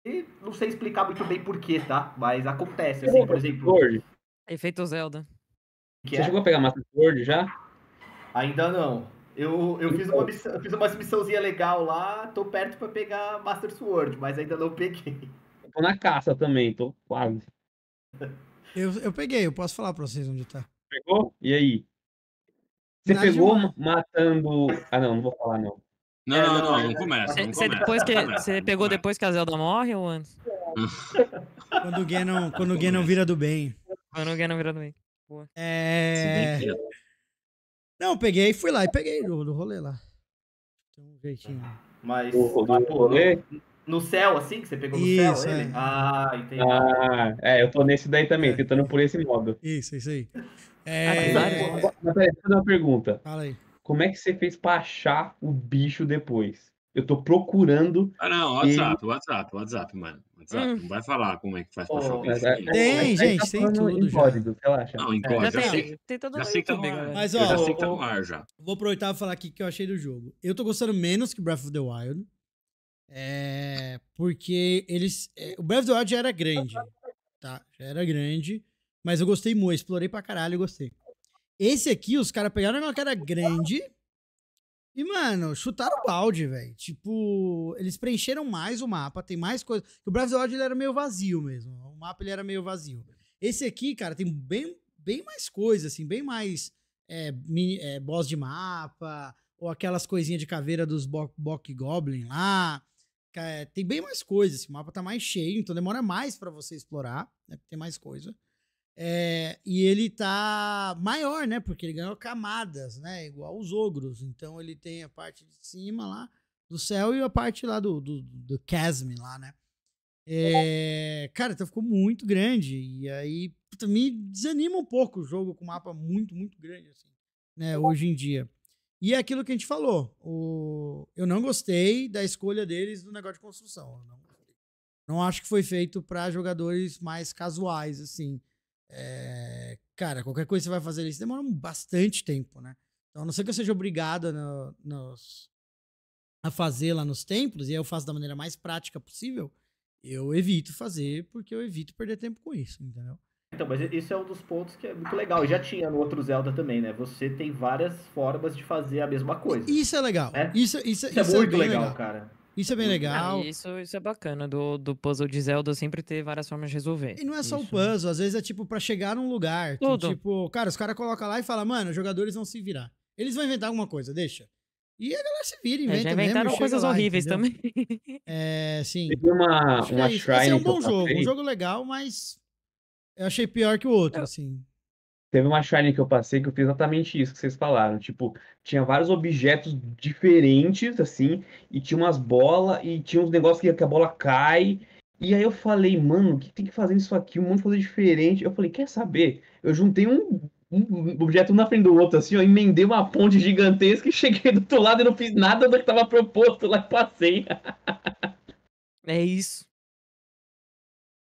E não sei explicar muito bem porquê, tá? Mas acontece, assim, por exemplo. Efeito Zelda. Você é? chegou a pegar Master Sword já? Ainda não. Eu, eu fiz, uma missão, fiz uma missãozinha legal lá, tô perto para pegar Master Sword, mas ainda não peguei tô na caça também, tô quase. Eu, eu peguei, eu posso falar pra vocês onde tá. Pegou? E aí? Você pegou matando. Ah, não, não vou falar não. Não, é, não, não, não, não começa. Não você, começa, depois que, você pegou depois que a Zelda morre ou antes? quando o Ganon, quando o Ganon vira do bem. Quando o Ganon vira do bem. Boa. É... não, peguei, fui lá e peguei do, do rolê lá. Tem um jeitinho. Mas. Do, do rolê? No céu, assim, que você pegou no isso, céu é. ele? Ah, entendi. Ah, é, eu tô nesse daí também, é. tentando por esse modo. Isso, isso aí. É... Ah, mas, mas uma pergunta. Fala aí. Como é que você fez pra achar o bicho depois? Eu tô procurando. Ah, não, WhatsApp, e... WhatsApp, WhatsApp, mano. WhatsApp. Hum. Não vai falar como é que faz pra achar o bicho. É, tem, gente, tá tem tudo. Em código, relaxa. Não, incógnito. É, código. Já, já, sei, tem todo já tá né? sei que tá Mas, ó, eu já sei que tá no ar já. Vou aproveitar e falar aqui o que eu achei do jogo. Eu tô gostando menos que Breath of the Wild. É, porque eles. É, o Breath of the Wild já era grande. Tá? Já era grande. Mas eu gostei muito, explorei pra caralho, e gostei. Esse aqui, os caras pegaram uma cara grande. E, mano, chutaram o balde, velho. Tipo, eles preencheram mais o mapa, tem mais coisa. O Breath of the Wild ele era meio vazio mesmo. O mapa ele era meio vazio. Esse aqui, cara, tem bem, bem mais coisa, assim, bem mais é, mini, é, boss de mapa, ou aquelas coisinhas de caveira dos Bok Goblin lá. É, tem bem mais coisas. o mapa tá mais cheio, então demora mais para você explorar, né? Tem mais coisa. É, e ele tá maior, né? Porque ele ganhou camadas, né? Igual os ogros. Então ele tem a parte de cima lá do céu e a parte lá do, do, do chasm lá, né? É, cara, então ficou muito grande. E aí puta, me desanima um pouco o jogo com mapa muito, muito grande, assim, né? Hoje em dia. E é aquilo que a gente falou. O... Eu não gostei da escolha deles do negócio de construção. Não, não acho que foi feito para jogadores mais casuais, assim. É... Cara, qualquer coisa que você vai fazer isso demora bastante tempo, né? Então, a não ser que eu seja obrigado no, nos... a fazer lá nos templos, e aí eu faço da maneira mais prática possível, eu evito fazer, porque eu evito perder tempo com isso, entendeu? Então, mas isso é um dos pontos que é muito legal. E já tinha no outro Zelda também, né? Você tem várias formas de fazer a mesma coisa. Isso é legal. Né? Isso, isso, isso, isso, é, é muito legal, legal, cara. Isso é bem legal. Ah, isso, isso é bacana, do, do puzzle de Zelda sempre ter várias formas de resolver. E não é só isso. o puzzle, às vezes é tipo para chegar num lugar. Tudo. Que, tipo, cara, os caras colocam lá e falam, mano, os jogadores vão se virar. Eles vão inventar alguma coisa, deixa. E a galera se vira, é, inventa é, inventaram mesmo, coisas lá, horríveis entendeu? também. É, sim. Teve uma, uma é Esse é um bom jogo, um jogo legal, mas eu achei pior que o outro, é. assim. Teve uma Shine que eu passei que eu fiz exatamente isso que vocês falaram. Tipo, tinha vários objetos diferentes, assim, e tinha umas bolas, e tinha uns negócios que, que a bola cai. E aí eu falei, mano, o que tem que fazer isso aqui? Um monte de coisa diferente. Eu falei, quer saber? Eu juntei um, um objeto um na frente do outro, assim, ó, emendei uma ponte gigantesca e cheguei do outro lado e não fiz nada do que tava proposto lá e passei. é isso.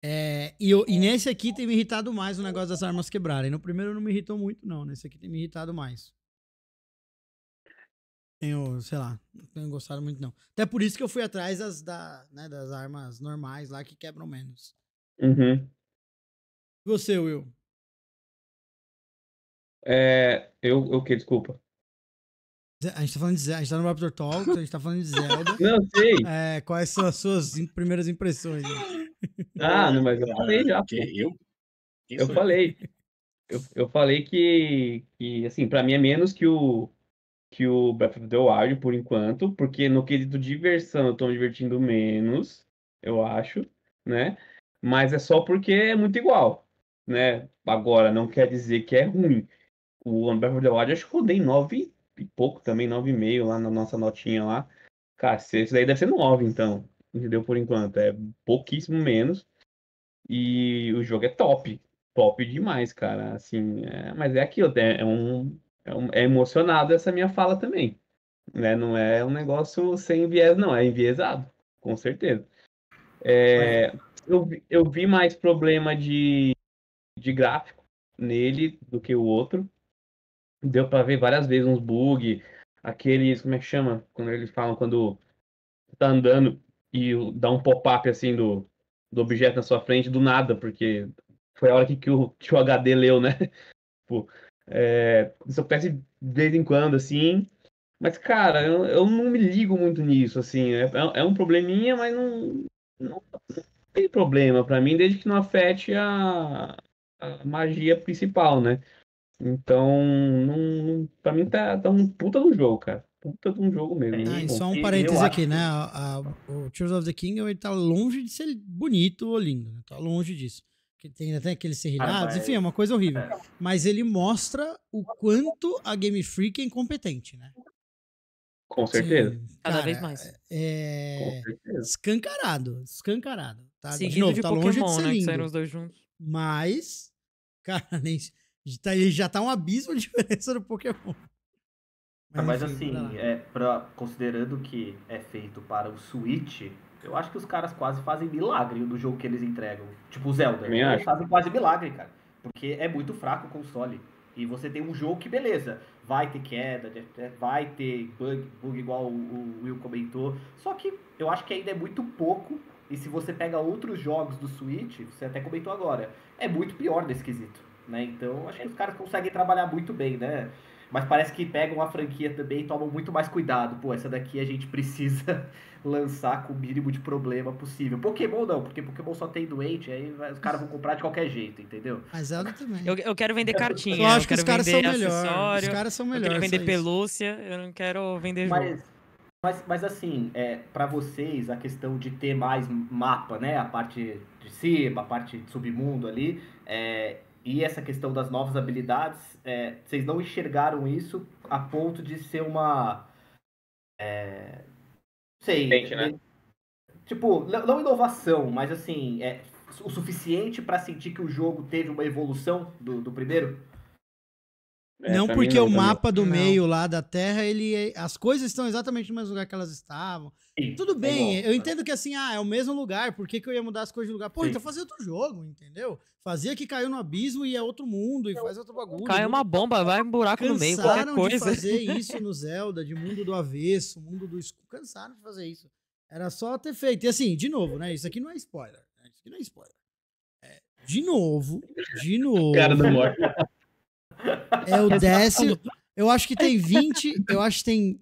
É, e, eu, e, é. nesse aqui tem me irritado mais o negócio das armas quebrarem. No primeiro não me irritou muito, não. Nesse aqui tem me irritado mais. Tenho, sei lá, não tenho gostado muito, não. Até por isso que eu fui atrás das, da, né, das armas normais lá que quebram menos. Uhum. E você, Will? É, eu, o que? Desculpa. A gente tá falando de Zelda, a gente tá no Raptor Talk, a gente tá falando de Zelda. Não sei. É, quais são as suas primeiras impressões? Né? Ah, não, mas eu falei já. Que eu? eu falei. Eu, eu falei que, que assim, para mim é menos que o que o Breath of the Wild por enquanto, porque no quesito diversão eu tô me divertindo menos, eu acho, né? Mas é só porque é muito igual, né? Agora não quer dizer que é ruim. O Breath of the Wild acho que rodei 9 e pouco também, meio lá na nossa notinha lá. Cara, isso daí deve ser 9 então entendeu? Por enquanto. É pouquíssimo menos. E o jogo é top. Top demais, cara. Assim, é... mas é aquilo, é, é, um, é, um, é emocionado essa minha fala também. Né? Não é um negócio sem viés, não, é enviesado, com certeza. É, eu, eu vi mais problema de, de gráfico nele do que o outro. Deu para ver várias vezes uns bug, aqueles, como é que chama? Quando eles falam quando tá andando e dá um pop-up assim do, do objeto na sua frente do nada, porque foi a hora que, que, o, que o HD leu, né? Tipo, é, isso acontece de vez em quando, assim. Mas, cara, eu, eu não me ligo muito nisso, assim. É, é, é um probleminha, mas não, não, não tem problema para mim, desde que não afete a, a magia principal, né? Então, não, pra mim tá, tá um puta do jogo, cara puta de um jogo mesmo. É, né, ah, e só um parêntese aqui, acho... né? A, a, o Tears of the Kingdom ele tá longe de ser bonito ou lindo, né? Tá longe disso. Que tem até né, aqueles serrilhados, ah, enfim, é uma coisa horrível. É. Mas ele mostra o quanto a Game Freak é incompetente, né? Com certeza. Sim, Cada vez mais. É... é escancarado, escancarado. Tá, Seguido de, novo, de tá Pokémon, longe de ser né, lindo, né? os dois juntos. Mas, cara, nem... Tá, ele já tá um abismo de diferença do Pokémon. Mas, tá, mas enfim, assim, é, pra, considerando que é feito para o Switch, eu acho que os caras quase fazem milagre do jogo que eles entregam. Tipo o Zelda. Eles acho. fazem quase milagre, cara. Porque é muito fraco o console. E você tem um jogo que, beleza, vai ter queda, é, vai ter bug, bug igual o Will comentou. Só que eu acho que ainda é muito pouco. E se você pega outros jogos do Switch, você até comentou agora, é muito pior nesse quesito. Né? Então, acho que os caras conseguem trabalhar muito bem, né? mas parece que pegam a franquia também e tomam muito mais cuidado. Pô, essa daqui a gente precisa lançar com o mínimo de problema possível. Pokémon não, porque Pokémon só tem doente, aí os caras vão comprar de qualquer jeito, entendeu? Mas é ela também. Eu, eu quero vender cartinha, eu, acho que eu quero os vender os é caras são melhores. Eu quero vender pelúcia, eu não quero vender jogo. Mas, mas, mas assim, é, para vocês, a questão de ter mais mapa, né? A parte de cima, a parte de submundo ali, é, e essa questão das novas habilidades, é, vocês não enxergaram isso a ponto de ser uma. É, sei. né? É, tipo, não inovação, mas assim, é o suficiente para sentir que o jogo teve uma evolução do, do primeiro? É, não porque o mapa do não. meio lá da Terra, ele é, as coisas estão exatamente no mesmo lugar que elas estavam. Sim, Tudo é bem, é eu entendo que assim, ah, é o mesmo lugar, por que, que eu ia mudar as coisas de lugar? Pô, então fazia outro jogo, entendeu? Fazia que caiu no abismo e é outro mundo e faz outro bagulho. caiu né? uma bomba, vai um buraco Cansaram no meio, qualquer coisa. Cansaram de fazer isso no Zelda, de mundo do avesso, mundo do escuro. Cansaram de fazer isso. Era só ter feito. E assim, de novo, né? Isso aqui não é spoiler. Né? Isso aqui não é spoiler. É, de novo, de novo. Cara do morre. É o tá décimo. Eu acho que tem 20. Eu acho que tem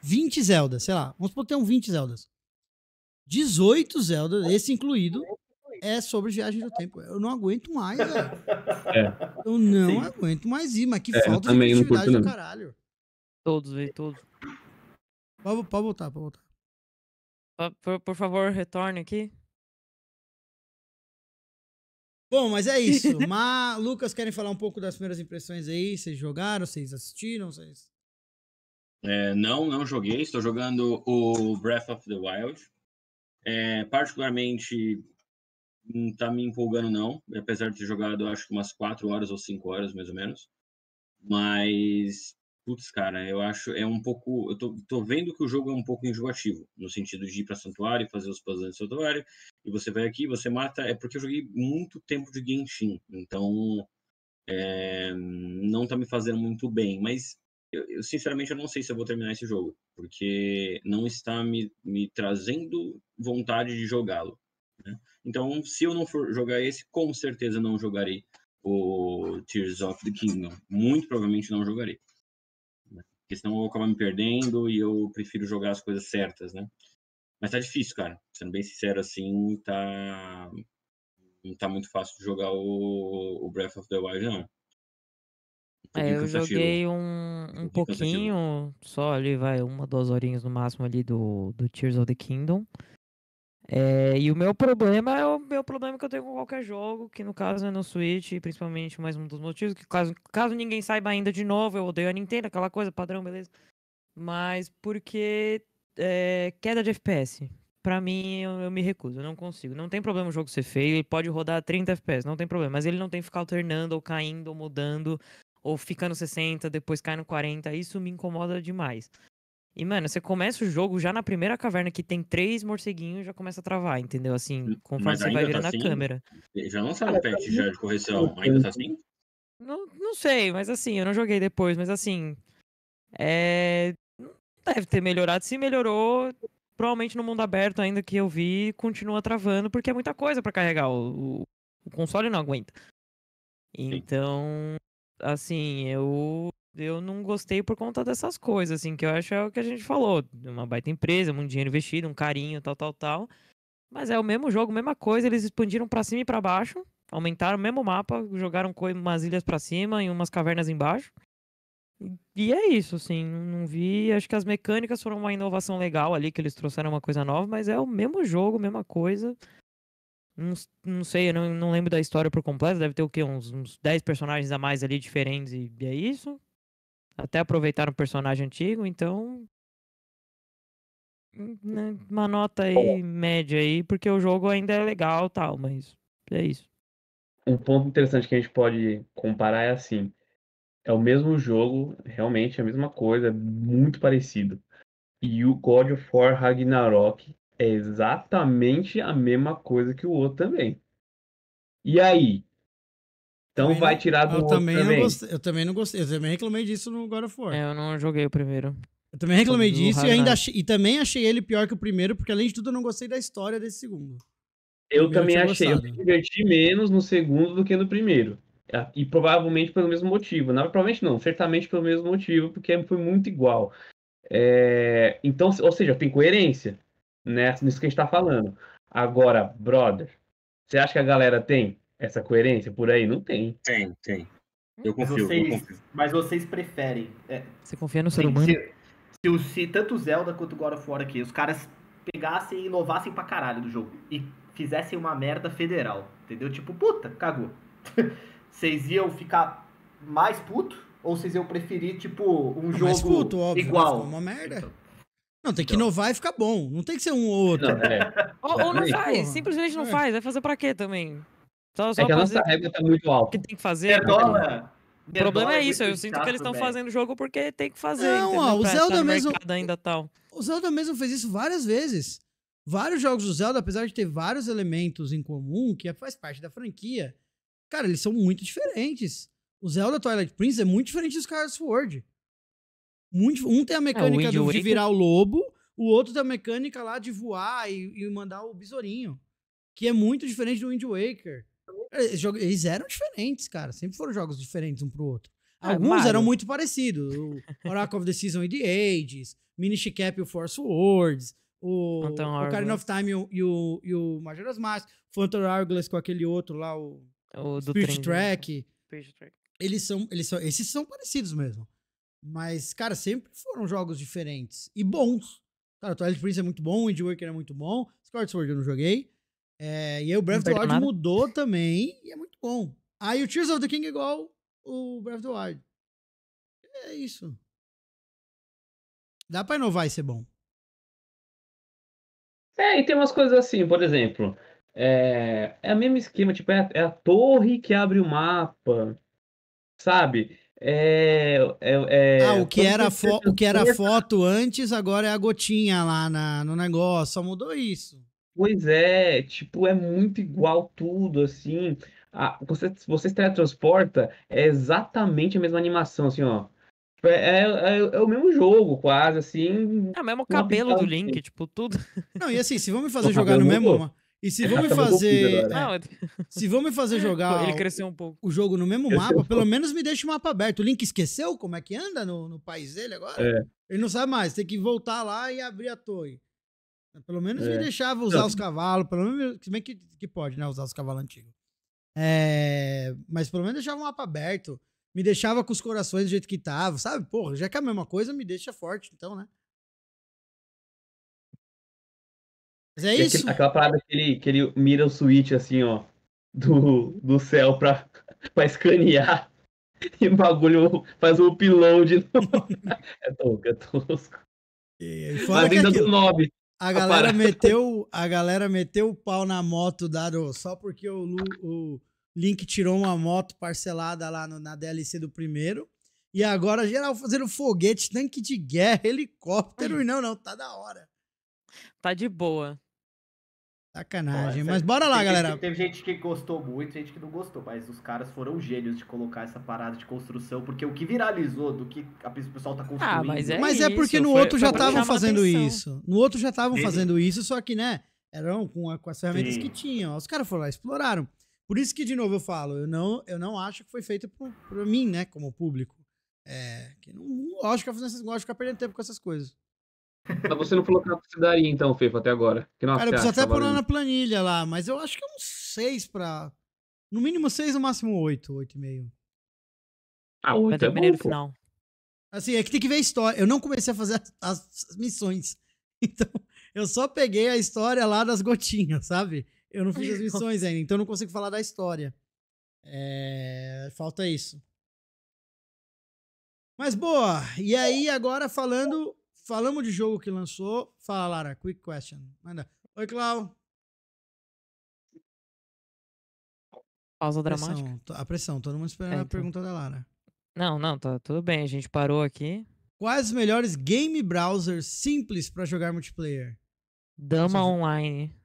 20 Zeldas, sei lá. Vamos supor que tem um 20 Zeldas. 18 Zeldas, esse incluído, é sobre viagem do tempo. Eu não aguento mais, velho. É. Eu não Sim. aguento mais ir, mas que é, falta de criatividade do caralho. Todos, velho, todos. Pode, pode voltar, pode voltar. Por, por favor, retorne aqui. Bom, mas é isso. Ma, Lucas, querem falar um pouco das primeiras impressões aí? Vocês jogaram? Vocês assistiram? Vocês... É, não, não joguei. Estou jogando o Breath of the Wild. É, particularmente, não hum, está me empolgando, não. Apesar de ter jogado, acho que umas 4 horas ou 5 horas, mais ou menos. Mas Putz, cara, eu acho é um pouco. Eu tô, tô vendo que o jogo é um pouco enjoativo, no sentido de ir para santuário, e fazer os puzzles de santuário, e você vai aqui, você mata. É porque eu joguei muito tempo de Genshin, então é, não tá me fazendo muito bem. Mas eu, eu, sinceramente eu não sei se eu vou terminar esse jogo, porque não está me, me trazendo vontade de jogá-lo. Né? Então, se eu não for jogar esse, com certeza não jogarei o Tears of the Kingdom. Muito provavelmente não jogarei porque senão eu vou acabar me perdendo e eu prefiro jogar as coisas certas, né? Mas tá difícil, cara. Sendo bem sincero, assim, tá. Não tá muito fácil de jogar o, o Breath of the Wild, não. é, eu joguei um, um, um pouquinho, cansativo. só ali, vai, uma, duas horinhas no máximo ali do, do Tears of the Kingdom. É, e o meu problema é o meu problema que eu tenho com qualquer jogo, que no caso é no Switch, principalmente mais um dos motivos, que caso, caso ninguém saiba ainda de novo, eu odeio a Nintendo, aquela coisa, padrão, beleza. Mas porque é, queda de FPS. Pra mim, eu, eu, me recuso, eu não consigo. Não tem problema o jogo ser feio, ele pode rodar 30 FPS, não tem problema. Mas ele não tem que ficar alternando, ou caindo, ou mudando, ou ficando 60, depois cai no 40. Isso me incomoda demais. E, mano, você começa o jogo já na primeira caverna que tem três morceguinhos, já começa a travar, entendeu? Assim, hum, conforme você vai tá virando tá assim? a câmera. Já não sabe o patch tá já de correção, ainda tá assim? Não, não sei, mas assim, eu não joguei depois, mas assim. É... Deve ter melhorado. Se melhorou, provavelmente no mundo aberto, ainda que eu vi, continua travando, porque é muita coisa para carregar. O, o console não aguenta. Então, assim, eu eu não gostei por conta dessas coisas, assim, que eu acho é o que a gente falou. Uma baita empresa, muito dinheiro investido, um carinho, tal, tal, tal. Mas é o mesmo jogo, mesma coisa, eles expandiram para cima e para baixo, aumentaram o mesmo mapa, jogaram umas ilhas para cima e umas cavernas embaixo. E é isso, assim, não vi. Acho que as mecânicas foram uma inovação legal ali, que eles trouxeram uma coisa nova, mas é o mesmo jogo, mesma coisa. Não, não sei, eu não, não lembro da história por completo, deve ter o quê? Uns, uns 10 personagens a mais ali diferentes e, e é isso. Até aproveitaram o personagem antigo, então. Hum, né, uma nota aí Bom. média aí, porque o jogo ainda é legal tal, mas é isso. Um ponto interessante que a gente pode comparar é assim: é o mesmo jogo, realmente é a mesma coisa, é muito parecido. E o God of War Ragnarok é exatamente a mesma coisa que o outro também. E aí, então também vai tirar do eu outro também. também. Gostei, eu também não gostei. Eu também reclamei disso no God of War. É, eu não joguei o primeiro. Eu também reclamei disso e, ainda achei, e também achei ele pior que o primeiro, porque além de tudo eu não gostei da história desse segundo. Eu também eu achei. Gostado. Eu me diverti menos no segundo do que no primeiro. Ah, e provavelmente pelo mesmo motivo. Não, provavelmente não, certamente pelo mesmo motivo, porque foi muito igual. É... Então, ou seja, tem coerência né, nisso que a gente tá falando. Agora, brother, você acha que a galera tem? essa coerência por aí? Não tem. Tem, tem. Eu confio, mas vocês, eu confio. Mas vocês preferem. É, Você confia no ser humano? Se, se, se tanto Zelda quanto God of War aqui, os caras pegassem e inovassem pra caralho do jogo. E fizessem uma merda federal. Entendeu? Tipo, puta, cagou. vocês iam ficar mais puto? Ou vocês iam preferir, tipo, um jogo mais puto, óbvio, né? igual? Uma merda. Então. não, tem que então. inovar e ficar bom. Não tem que ser um ou outro. Não, é. ou, ou, não faz, simplesmente não é. faz. Vai fazer pra quê também? Só, só é que a nossa régua tá muito alta. O que tem que fazer? É o né? problema é, é, é isso, eu sinto que eles estão fazendo o jogo porque tem que fazer. Não, ó, o Zelda mesmo. Ainda tal. O Zelda mesmo fez isso várias vezes. Vários jogos do Zelda, apesar de ter vários elementos em comum, que faz parte da franquia, cara, eles são muito diferentes. O Zelda Twilight Prince é muito diferente do Skyward Sword. Muito, um tem a mecânica é, do, de virar o lobo, o outro tem a mecânica lá de voar e, e mandar o besourinho. Que é muito diferente do Wind Waker. É, eles eram diferentes, cara. Sempre foram jogos diferentes um pro outro. Ah, Alguns ah, eram muito parecidos. O Oracle of the Season e the Ages, Minish Cap e o Force Words, o, Phantom Ocarina of Time e o, e o, e o Majora's Mask, Phantom Hourglass com aquele outro lá, o, o né? Track. Track. Eles são, eles são, esses são parecidos mesmo. Mas, cara, sempre foram jogos diferentes e bons. Cara, Twilight Prince é muito bom, Wind Waker é muito bom, Scorch Sword eu não joguei, é, e aí o Breath of the Wild mudou também e é muito bom. Aí o Tears of the King é igual o Breath of the Wild. É isso. Dá pra inovar e ser bom. É, e tem umas coisas assim, por exemplo. É, é o mesmo esquema, tipo, é a, é a torre que abre o mapa, sabe? É, é, é, ah, o que, era o que era foto antes, agora é a gotinha lá na, no negócio. Só mudou isso. Pois é, tipo, é muito igual tudo, assim. A, você, você se teletransporta, é exatamente a mesma animação, assim, ó. É, é, é, é o mesmo jogo, quase, assim. É o mesmo cabelo do Link, tipo, tudo. Não, e assim, se vão me fazer o jogar no mesmo. Mudou. E se é, vão me fazer. Agora, né? Se vão me fazer jogar. Ele cresceu um pouco. O jogo no mesmo mapa, pelo menos me deixa o mapa aberto. O Link esqueceu como é que anda no, no país dele agora? É. Ele não sabe mais, tem que voltar lá e abrir a torre. É, pelo menos é. me deixava usar os cavalos, pelo menos, se bem que, que pode, né, usar os cavalos antigos. É, mas pelo menos deixava o um mapa aberto, me deixava com os corações do jeito que tava, sabe? Porra, já que é a mesma coisa, me deixa forte, então, né? Mas é isso. aquela parada que ele, que ele mira o switch, assim, ó, do, do céu pra, pra escanear. E o bagulho faz um upload é tosco, é tosco. É, e, fora Mas ainda aquilo... do 9. A galera, a meteu, a galera meteu o pau na moto da só porque o, o Link tirou uma moto parcelada lá no, na DLC do primeiro. E agora geral fazendo foguete, tanque de guerra, helicóptero. Hum. E não, não, tá da hora. Tá de boa. Sacanagem. mas bora lá, galera. Teve gente que gostou muito, gente que não gostou, mas os caras foram gênios de colocar essa parada de construção, porque o que viralizou do que a, o pessoal tá ah, construindo. Ah, mas é, é, mas é porque no outro foi, já estavam fazendo isso. No outro já estavam fazendo isso, só que, né, eram com, a, com as ferramentas Sim. que tinham. Os caras foram lá, exploraram. Por isso que, de novo, eu falo, eu não, eu não acho que foi feito por, por mim, né, como público. É, que não, não acho que eu não perdendo tempo com essas coisas. Mas você não falou quanto você daria, então, Fefo, até agora. Que Cara, eu preciso até tá pôr na planilha lá, mas eu acho que é uns 6 pra. No mínimo 6, no máximo 8, 8,5. Ah, 8 é bom, final. Assim, é que tem que ver a história. Eu não comecei a fazer as, as missões. Então, eu só peguei a história lá das gotinhas, sabe? Eu não fiz as missões ainda, então eu não consigo falar da história. É... Falta isso. Mas boa, e aí agora falando Falamos de jogo que lançou. Fala, Lara, quick question. Manda. Oi, Clau. Pausa pressão, A pressão, todo mundo esperando é, então. a pergunta da Lara. Não, não, tá tudo bem. A gente parou aqui. Quais os melhores game browsers simples para jogar multiplayer? Dama Online.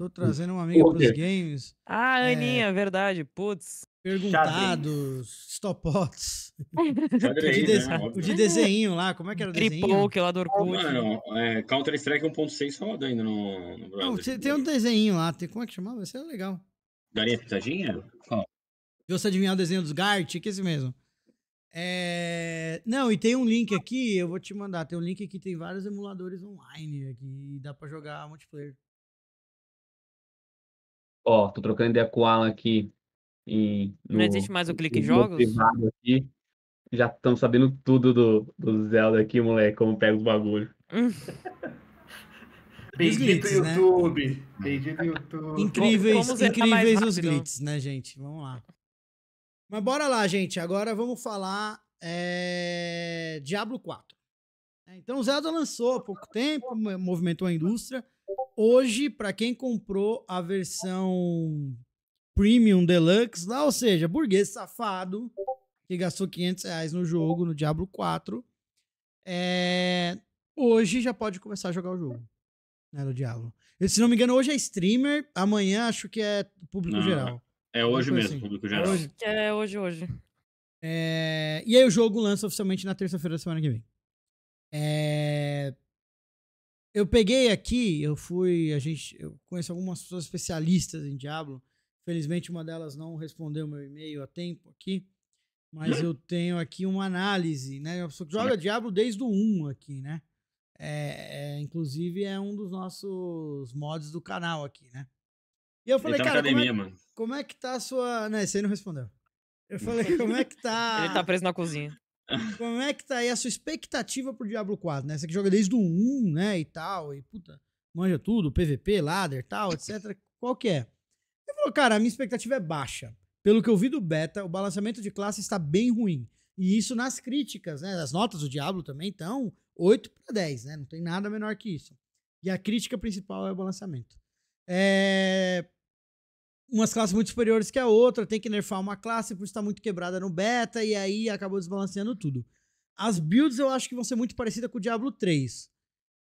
Tô trazendo uma amiga pros games. Ah, é. Aninha, é... verdade. Putz. Perguntados, stopots. de, de... Né? de desenho lá, como é que era o desenho? que lá do ah, Orkut. Oh, mano, é, Counter-Strike 1.6 roda ainda no, no Não, tem, né? tem um desenho lá, tem, como é que chamava? Isso é legal. Galinha Pitadinha? Qual? Oh. você adivinhar o desenho dos Gart, que é esse mesmo. É... Não, e tem um link aqui, eu vou te mandar. Tem um link que tem vários emuladores online aqui, dá pra jogar multiplayer. Ó, tô trocando ideia com o Alan aqui. Em, no, não existe mais o clique jogos? Aqui. Já estão sabendo tudo do, do Zelda aqui, moleque, como pega os bagulho. Hum. Bendito glitz, né? YouTube. Né? Bendito YouTube. Incríveis, tá incríveis os glitz, né, gente? Vamos lá. Mas bora lá, gente. Agora vamos falar é... Diablo 4. Então, o Zelda lançou há pouco tempo, movimentou a indústria. Hoje, para quem comprou a versão Premium Deluxe, lá, ou seja, burguês safado, que gastou 500 reais no jogo, no Diablo 4, é... hoje já pode começar a jogar o jogo. Né, do Diablo. se não me engano, hoje é streamer, amanhã acho que é público não, geral. É hoje mesmo, assim. público é geral. É hoje, é hoje. hoje. É... E aí o jogo lança oficialmente na terça-feira da semana que vem. É eu peguei aqui, eu fui, a gente, eu conheço algumas pessoas especialistas em Diablo. Felizmente uma delas não respondeu meu e-mail a tempo aqui, mas hum? eu tenho aqui uma análise, né? Uma pessoa que joga Diablo desde o 1 aqui, né? É, é, inclusive é um dos nossos mods do canal aqui, né? E eu falei, tá cara, academia, como, é, como é, que tá a sua, né, você não respondeu. Eu hum. falei, como é que tá? Ele tá preso na cozinha. Como é que tá aí a sua expectativa pro Diablo 4, né? Você que joga desde o 1, né, e tal, e puta, manja tudo, PVP, ladder, tal, etc. Qual que é? Ele falou, cara, a minha expectativa é baixa. Pelo que eu vi do beta, o balanceamento de classe está bem ruim. E isso nas críticas, né? As notas do Diablo também estão 8 para 10, né? Não tem nada menor que isso. E a crítica principal é o balanceamento. É umas classes muito superiores que a outra, tem que nerfar uma classe por estar tá muito quebrada no beta, e aí acabou desbalanceando tudo. As builds eu acho que vão ser muito parecidas com o Diablo 3.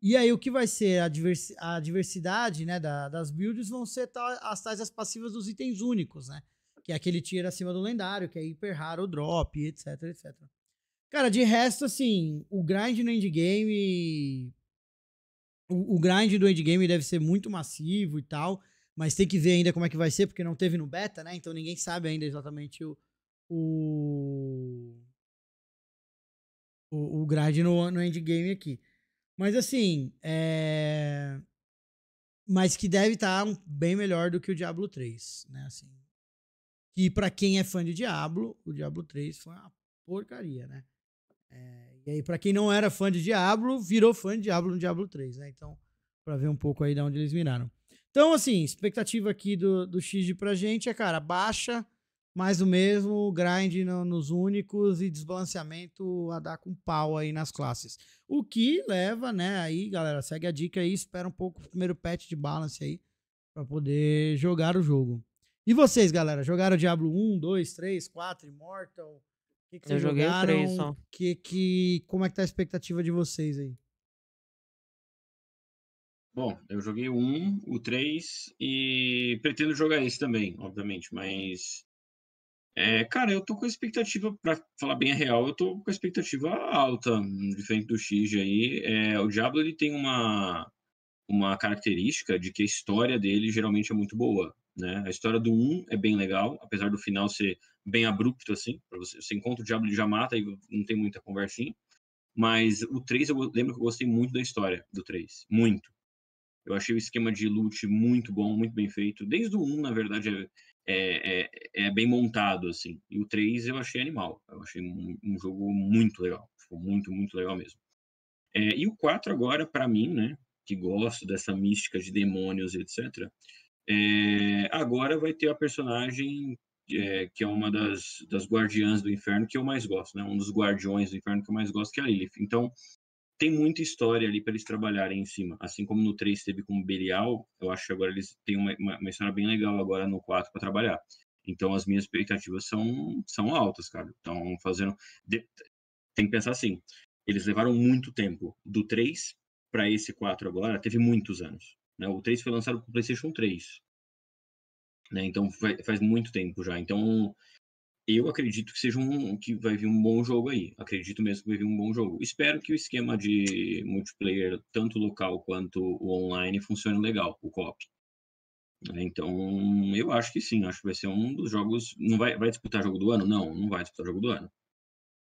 E aí o que vai ser a, diversi a diversidade né, da, das builds vão ser as tais as passivas dos itens únicos, né? Que é aquele tiro acima do lendário, que é hiper raro, drop, etc, etc. Cara, de resto, assim, o grind no endgame... O, o grind do endgame deve ser muito massivo e tal mas tem que ver ainda como é que vai ser, porque não teve no beta, né? Então ninguém sabe ainda exatamente o. O, o, grade no, no endgame aqui. Mas assim, é... Mas que deve estar tá bem melhor do que o Diablo 3, né? Assim, que para quem é fã de Diablo, o Diablo 3 foi uma porcaria, né? É... E aí para quem não era fã de Diablo, virou fã de Diablo no Diablo 3, né? Então, para ver um pouco aí de onde eles miraram. Então, assim, expectativa aqui do, do Xige pra gente é, cara, baixa, mais o mesmo, grind no, nos únicos e desbalanceamento a dar com pau aí nas classes. O que leva, né, aí, galera, segue a dica aí, espera um pouco o primeiro patch de balance aí para poder jogar o jogo. E vocês, galera, jogaram Diablo 1, 2, 3, 4, Immortal? Que que Eu joguei jogaram? 3 só. Que, que, como é que tá a expectativa de vocês aí? Bom, eu joguei o 1, o 3 e pretendo jogar esse também, obviamente, mas. É, cara, eu tô com a expectativa, pra falar bem a real, eu tô com a expectativa alta, diferente do X aí. É, o Diablo ele tem uma, uma característica de que a história dele geralmente é muito boa. Né? A história do 1 é bem legal, apesar do final ser bem abrupto, assim. Você, você encontra o Diablo e já mata e não tem muita conversinha. Mas o 3 eu lembro que eu gostei muito da história do 3. Muito. Eu achei o esquema de loot muito bom, muito bem feito. Desde o 1, na verdade, é, é, é, é bem montado, assim. E o 3 eu achei animal. Eu achei um, um jogo muito legal. Ficou muito, muito legal mesmo. É, e o 4 agora, para mim, né? Que gosto dessa mística de demônios, etc. É, agora vai ter a personagem é, que é uma das, das guardiãs do inferno que eu mais gosto, né? Um dos guardiões do inferno que eu mais gosto, que é a Lilith. Então, tem muita história ali para eles trabalharem em cima. Assim como no 3 teve com o Belial, eu acho que agora eles têm uma, uma, uma história bem legal agora no 4 para trabalhar. Então as minhas expectativas são, são altas, cara. Então fazendo. De... Tem que pensar assim. Eles levaram muito tempo do 3 para esse 4 agora, teve muitos anos. Né? O 3 foi lançado para o PlayStation 3. Né? Então faz muito tempo já. Então eu acredito que seja um que vai vir um bom jogo aí. Acredito mesmo que vai vir um bom jogo. Espero que o esquema de multiplayer, tanto local quanto o online, funcione legal, o co-op. É, então, eu acho que sim, acho que vai ser um dos jogos. Não vai, vai disputar jogo do ano? Não, não vai disputar jogo do ano.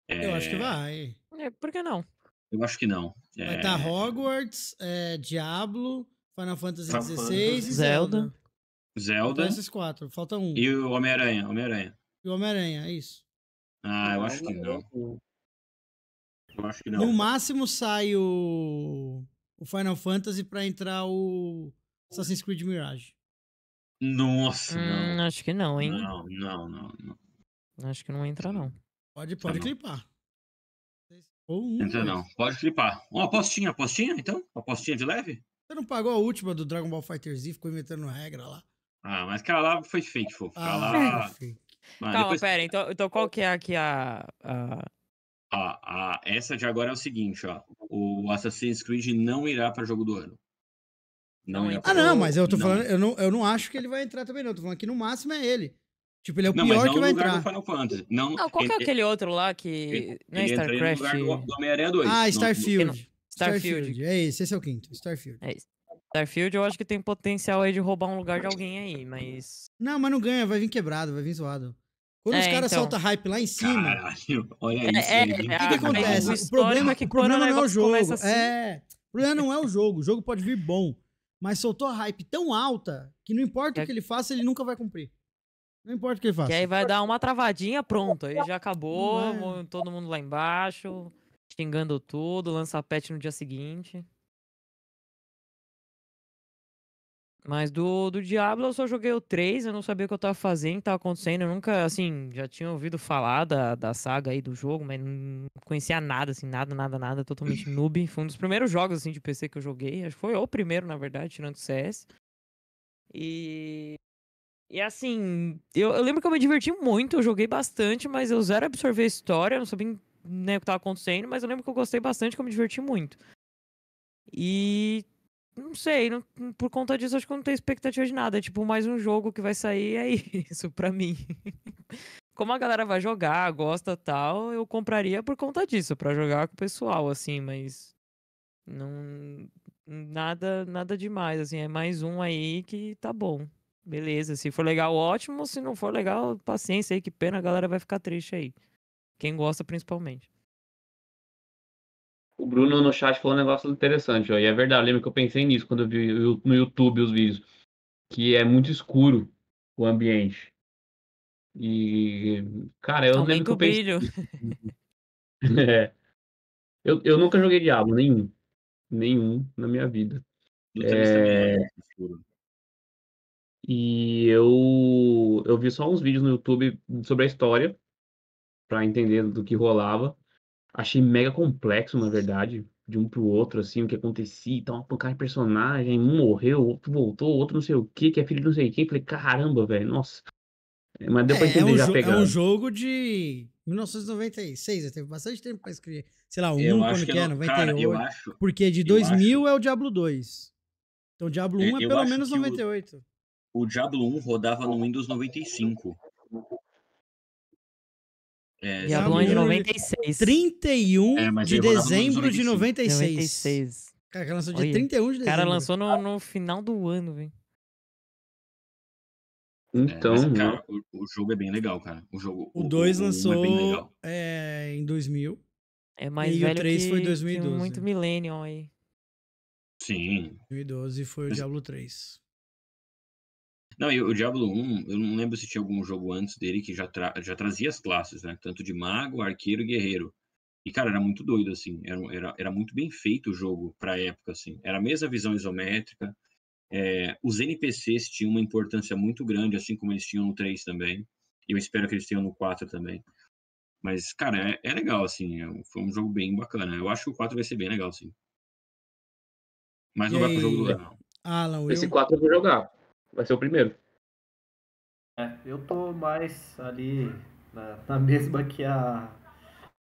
É... Eu acho que vai. É, por que não? Eu acho que não. É... Vai estar tá Hogwarts, é, Diablo, Final Fantasy XVI Zelda. Zelda. Zelda. Então, esses quatro, falta um. E o Homem-Aranha, Homem-Aranha e o Homem-Aranha, é isso. Ah, eu acho que não. Eu acho que não. No máximo sai o, o Final Fantasy pra entrar o Assassin's Creed Mirage. Nossa, hum, não. Acho que não, hein? Não, não, não, não. Acho que não entra, não. Pode, pode não. clipar. Ou um, entra não, pode clipar. Uma apostinha, apostinha então? Uma apostinha de leve? Você não pagou a última do Dragon Ball Fighter Z, ficou inventando regra lá. Ah, mas aquela lá foi fake, fofo. Ah, lá... Foi mas Calma, depois... pera, então, então qual que é aqui a... a... Ah, ah, essa de agora é o seguinte, ó. O Assassin's Creed não irá para jogo do ano. Não, é? irá Ah, não, mas eu tô não. falando, eu não, eu não acho que ele vai entrar também, não. Eu tô falando que no máximo é ele. Tipo, ele é o não, pior mas não que vai entrar. Final Fantasy. Não, não qual ele, é aquele outro lá que. não é StarCraft? do Homem-Aranha 2. Ah, Starfield. Starfield. Starfield. É esse, esse é o quinto. Starfield. É isso. Starfield eu acho que tem potencial aí de roubar um lugar de alguém aí, mas. Não, mas não ganha, vai vir quebrado, vai vir zoado. Quando é, os caras então... soltam hype lá em cima. Caralho, olha é, isso. É, é, o que, que é, acontece? O problema é que o problema não é o jogo. Assim... É. O problema não é o jogo. O jogo pode vir bom. Mas soltou a hype tão alta que não importa o é que ele faça, ele nunca vai cumprir. Não importa o que ele faça. Que aí vai dar uma travadinha, pronto. Aí já acabou, todo mundo lá embaixo, xingando tudo, lança patch no dia seguinte. Mas do, do Diablo eu só joguei o 3, eu não sabia o que eu tava fazendo, o que tava acontecendo. Eu nunca, assim, já tinha ouvido falar da, da saga aí do jogo, mas não conhecia nada, assim, nada, nada, nada, totalmente noob. Foi um dos primeiros jogos, assim, de PC que eu joguei. Acho que foi o primeiro, na verdade, tirando o CS. E. E assim, eu, eu lembro que eu me diverti muito, eu joguei bastante, mas eu zero absorver a história, eu não sabia né, o que tava acontecendo, mas eu lembro que eu gostei bastante, que eu me diverti muito. E não sei, não, por conta disso acho que eu não tenho expectativa de nada. É tipo mais um jogo que vai sair, é isso pra mim. Como a galera vai jogar, gosta tal, eu compraria por conta disso, para jogar com o pessoal, assim, mas. Não. Nada, nada demais, assim. É mais um aí que tá bom. Beleza, se for legal, ótimo. Se não for legal, paciência aí, que pena, a galera vai ficar triste aí. Quem gosta, principalmente. O Bruno no chat falou um negócio interessante, ó, e é verdade, lembro que eu pensei nisso quando eu vi no YouTube os vídeos, que é muito escuro o ambiente. E, cara, eu Aumenta lembro que eu pensei... é. Eu, eu nunca joguei Diablo, nenhum. Nenhum na minha vida. É... E eu eu vi só uns vídeos no YouTube sobre a história para entender do que rolava. Achei mega complexo, na verdade, de um pro outro, assim, o que acontecia, então uma pancada de personagem, um morreu, outro voltou, outro não sei o que, que é filho de não sei quem. Falei, caramba, velho, nossa. Mas deu é, pra é entender é um já pegar. É um jogo de 1996, eu teve bastante tempo pra escrever. Sei lá, um, eu quando que, é, 98. Cara, eu acho, porque de 2000 acho, é o Diablo 2. Então é, é o Diablo 1 é, é pelo menos 98. O, o Diablo 1 rodava no Windows 95. É, 1 é de 96. 31 é, de dezembro de 96. 96. Cara, que lançou Olha, dia 31 de dezembro. cara lançou no, no final do ano, velho. Então, é, mas, então, cara, né? o, o, jogo é bem legal, cara. O jogo. O 2 é lançou é em 2000. É mais e velho o 3 foi em 2012. muito Millennium aí. Sim. 2012 foi o Diablo 3. Não, e o Diablo 1, eu não lembro se tinha algum jogo antes dele que já, tra já trazia as classes, né? Tanto de mago, arqueiro e guerreiro. E, cara, era muito doido, assim. Era, era, era muito bem feito o jogo pra época, assim. Era a mesma visão isométrica. É, os NPCs tinham uma importância muito grande, assim como eles tinham no 3 também. E eu espero que eles tenham no 4 também. Mas, cara, é, é legal, assim. É, foi um jogo bem bacana. Eu acho que o 4 vai ser bem legal, sim. Mas não vai pro jogo do ano. Alan, Esse eu... 4 eu vou jogar vai ser o primeiro. É, eu tô mais ali na, na mesma que a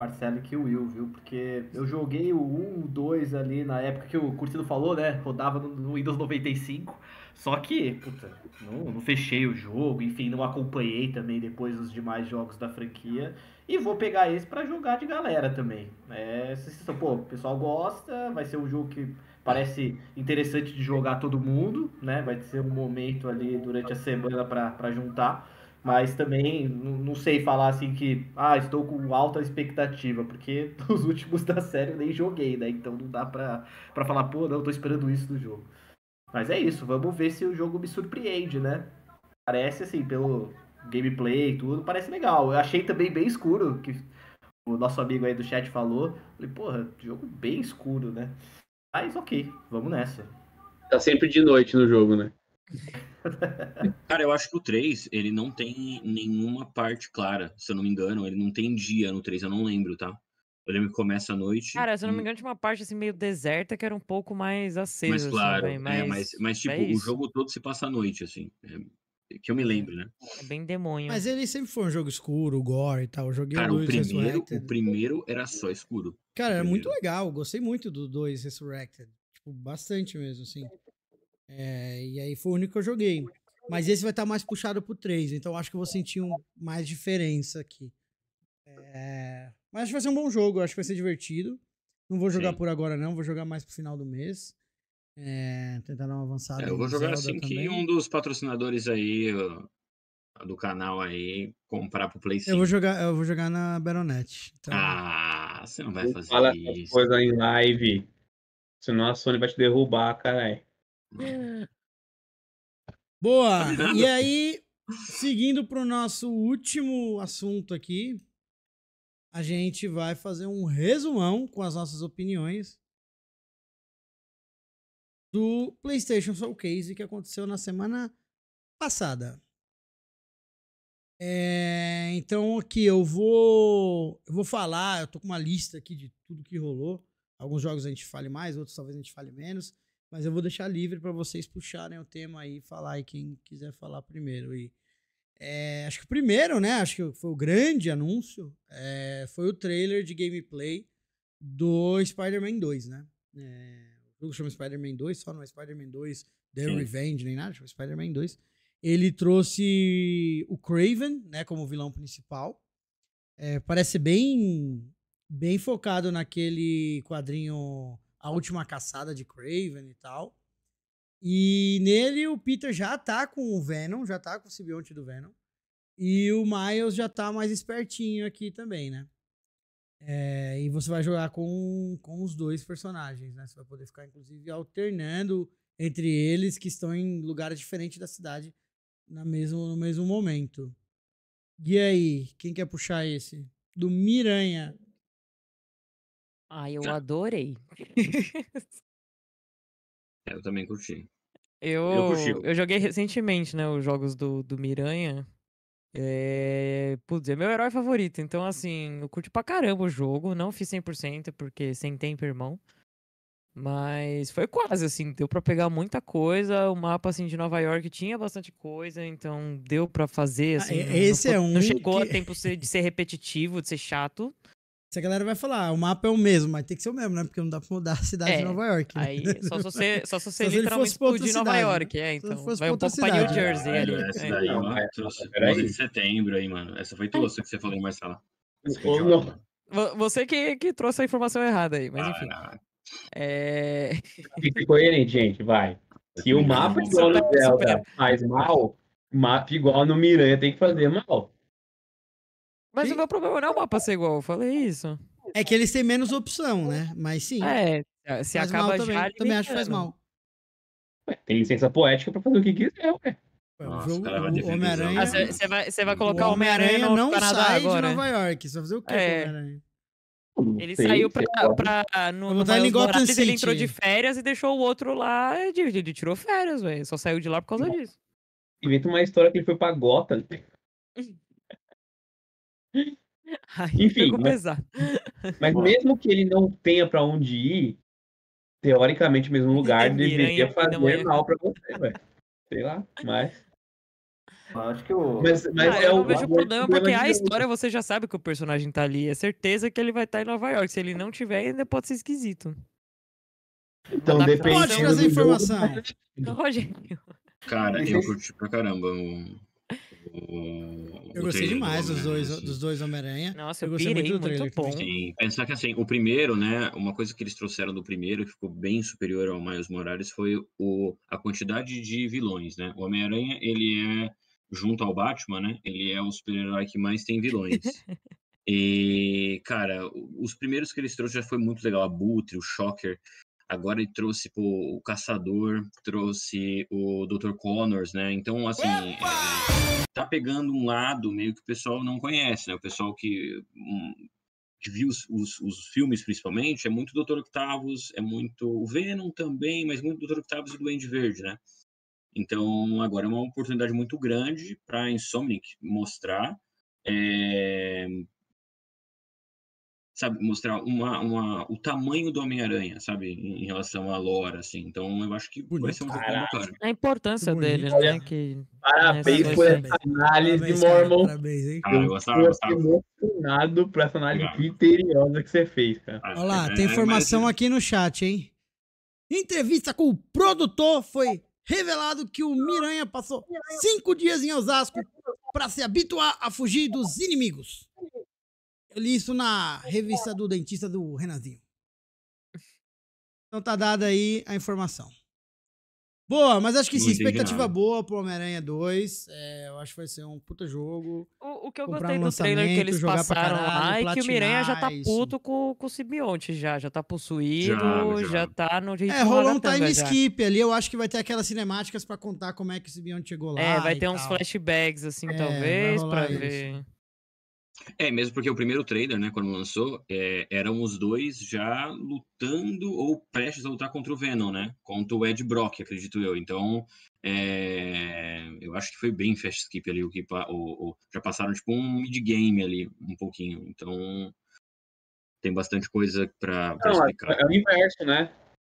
Marcelo que o Will, viu? Porque eu joguei o 1, o 2 ali na época que o Curtido falou, né? Rodava no, no Windows 95. Só que, puta, não, não, fechei o jogo, enfim, não acompanhei também depois os demais jogos da franquia. E vou pegar esse para jogar de galera também. É, se, se, pô, o pessoal gosta, vai ser um jogo que parece interessante de jogar todo mundo, né? Vai ser um momento ali durante a semana para juntar, mas também não, sei falar assim que ah, estou com alta expectativa, porque os últimos da série eu nem joguei, né? Então não dá para falar, pô, não, tô esperando isso do jogo. Mas é isso, vamos ver se o jogo me surpreende, né? Parece assim, pelo gameplay e tudo, parece legal. Eu achei também bem escuro, que o nosso amigo aí do chat falou. Falei, porra, jogo bem escuro, né? Mas ok, vamos nessa. Tá sempre de noite no jogo, né? Cara, eu acho que o 3, ele não tem nenhuma parte clara, se eu não me engano. Ele não tem dia no 3, eu não lembro, tá? Ele lembro começa à noite. Cara, se eu não me engano, tinha uma parte assim meio deserta que era um pouco mais acesa. Mas assim, claro, assim, mas, é, mas, mas é tipo, é o jogo todo se passa à noite, assim. É que eu me é. lembro, né? É bem demônio. Mas ele sempre foi um jogo escuro, gore e tal. Eu joguei Cara, o, o primeiro, o primeiro era só escuro. Cara, era muito legal. Gostei muito do 2 Resurrected. Tipo, bastante mesmo, assim. É, e aí foi o único que eu joguei. Mas esse vai estar tá mais puxado pro 3, então acho que eu vou sentir um, mais diferença aqui. É... Mas acho que vai ser um bom jogo, acho que vai ser divertido. Não vou jogar Sim. por agora, não, vou jogar mais pro final do mês. É, tentar dar uma avançada. É, eu vou jogar assim também. que um dos patrocinadores aí do canal aí comprar pro Play 5. Eu vou jogar, eu vou jogar na Baronet. Então... Ah, você não vai fazer fazer fala isso. coisa em live. Senão a Sony vai te derrubar, caralho. Boa! e aí, seguindo pro nosso último assunto aqui, a gente vai fazer um resumão com as nossas opiniões do PlayStation Showcase que aconteceu na semana passada. É, então aqui eu vou eu vou falar, eu tô com uma lista aqui de tudo que rolou. Alguns jogos a gente fale mais, outros talvez a gente fale menos, mas eu vou deixar livre para vocês puxarem o tema aí, falar e quem quiser falar primeiro. E é, acho que o primeiro, né? Acho que foi o grande anúncio, é, foi o trailer de gameplay do Spider-Man 2, né? É, jogo chama Spider-Man 2, só não é Spider-Man 2 The Sim. Revenge, nem nada, chama Spider-Man 2. Ele trouxe o Craven, né, como vilão principal. É, parece bem bem focado naquele quadrinho A Última Caçada de Craven e tal. E nele o Peter já tá com o Venom, já tá com o simbionte do Venom. E o Miles já tá mais espertinho aqui também, né? É, e você vai jogar com, com os dois personagens, né? Você vai poder ficar, inclusive, alternando entre eles que estão em lugares diferentes da cidade na mesmo, no mesmo momento. E aí, quem quer puxar esse? Do Miranha. Ah, eu ah. adorei. É, eu também curti. Eu, eu, eu, joguei recentemente, né, os jogos do, do Miranha. É, putz, é meu herói favorito. Então, assim, eu curti pra caramba o jogo. Não fiz 100% porque sem tempo, irmão. Mas foi quase, assim, deu pra pegar muita coisa. O mapa, assim, de Nova York tinha bastante coisa, então deu pra fazer, ah, assim. Ah, esse é não, é um. Não chegou que... a tempo de ser repetitivo, de ser chato. Se a galera vai falar, ah, o mapa é o mesmo, mas tem que ser o mesmo, né? Porque não dá pra mudar a cidade é, de Nova York. Né? Aí, só se você, só se você só literalmente explodir Nova York, né? é, então. Fosse vai um pouco cidade. pra New né? Jersey ali. Essa é. daí, é. mano, é. de setembro aí, mano. Essa foi então. tua, que você falou, Marcela. Você que, que trouxe a informação errada aí, mas enfim. Ah, é... Fique coerente, gente, vai. Se o mapa igual no Zelda tá faz mal, mapa igual no Miranha tem que fazer mal. Mas o meu problema não é o mapa ser igual, eu falei isso. É que eles têm menos opção, né? Mas sim. É, se faz acaba mal também. já. Também acho que faz mal. Ué, tem licença poética pra fazer o que quiser, ué. o, Homem-Aranha. Você ah, vai, vai colocar o Homem-Aranha Homem não Canadá sai agora. de Nova York. Você vai fazer o quê é. Homem-Aranha? Ele sei, saiu pra. pra, no, no Miles Morales, ele entrou de férias e deixou o outro lá. de ele tirou férias, velho. Só saiu de lá por causa disso. Inventa uma história que ele foi pra Gotham. Ai, Enfim, mas, mas mesmo que ele não tenha para onde ir, teoricamente mesmo lugar deveria fazer mal para você, velho. Sei lá, mas Mas, mas ah, é eu não o vejo problema, porque a história você já sabe que o personagem tá ali. É certeza que ele vai estar tá em Nova York. Se ele não tiver, ainda pode ser esquisito. Então, depende. Pode trazer né? informação. É Rogério. Cara, eu curti pra caramba eu gostei demais do dos dois, assim. dos dois Homem-Aranha. Nossa, eu, eu gostei pirei, muito do trailer. Muito bom. Sim, pensar que assim, o primeiro, né, uma coisa que eles trouxeram do primeiro, que ficou bem superior ao Miles Morales, foi o, a quantidade de vilões, né? O Homem-Aranha, ele é, junto ao Batman, né, ele é o super-herói que mais tem vilões. e, cara, os primeiros que eles trouxeram já foi muito legal, a Butre, o Shocker, Agora ele trouxe pô, o Caçador, trouxe o Dr. Connors, né? Então, assim, é, tá pegando um lado meio que o pessoal não conhece, né? O pessoal que, hum, que viu os, os, os, filmes, principalmente, é muito Dr. Octavus, é muito o Venom também, mas muito Dr. Octavus e Duende Verde, né? Então, agora é uma oportunidade muito grande para a Insomniac mostrar é, sabe, mostrar uma, uma, o tamanho do Homem-Aranha, sabe, em, relação à lore, assim. Então eu acho que Bonito. vai ser um jogo claro. A importância dele, né? Que, parabéns por essa análise, Mormon. Parabéns, hein? Ah, eu gostava, gostava. emocionado por essa análise criteriosa que você fez, cara. Ah, Olha lá, é, tem é, informação mas... aqui no chat, hein? Entrevista com o produtor foi revelado que o Miranha passou cinco dias em Osasco para se habituar a fugir dos inimigos. Eu li isso na revista do dentista do Renazinho. Então tá dada aí a informação. Boa, mas acho que sim, expectativa boa pro Homem-Aranha 2. É, eu acho que vai ser um puta jogo. O, o que eu gostei um do trailer que eles passaram caralho, lá é que o Miranha já tá puto com, com o Sibionte já, já tá possuído, já, já. já tá no É, rolou um time já. skip ali, eu acho que vai ter aquelas cinemáticas pra contar como é que o Sibionte chegou é, lá. É, vai ter uns flashbacks assim, é, talvez, pra isso. ver. É, mesmo porque o primeiro trailer, né, quando lançou, é, eram os dois já lutando ou prestes a lutar contra o Venom, né? Contra o Ed Brock, acredito eu. Então, é, eu acho que foi bem fast skip ali, o que o, o, já passaram tipo um mid-game ali, um pouquinho. Então, tem bastante coisa para é, explicar. É o inverso, né?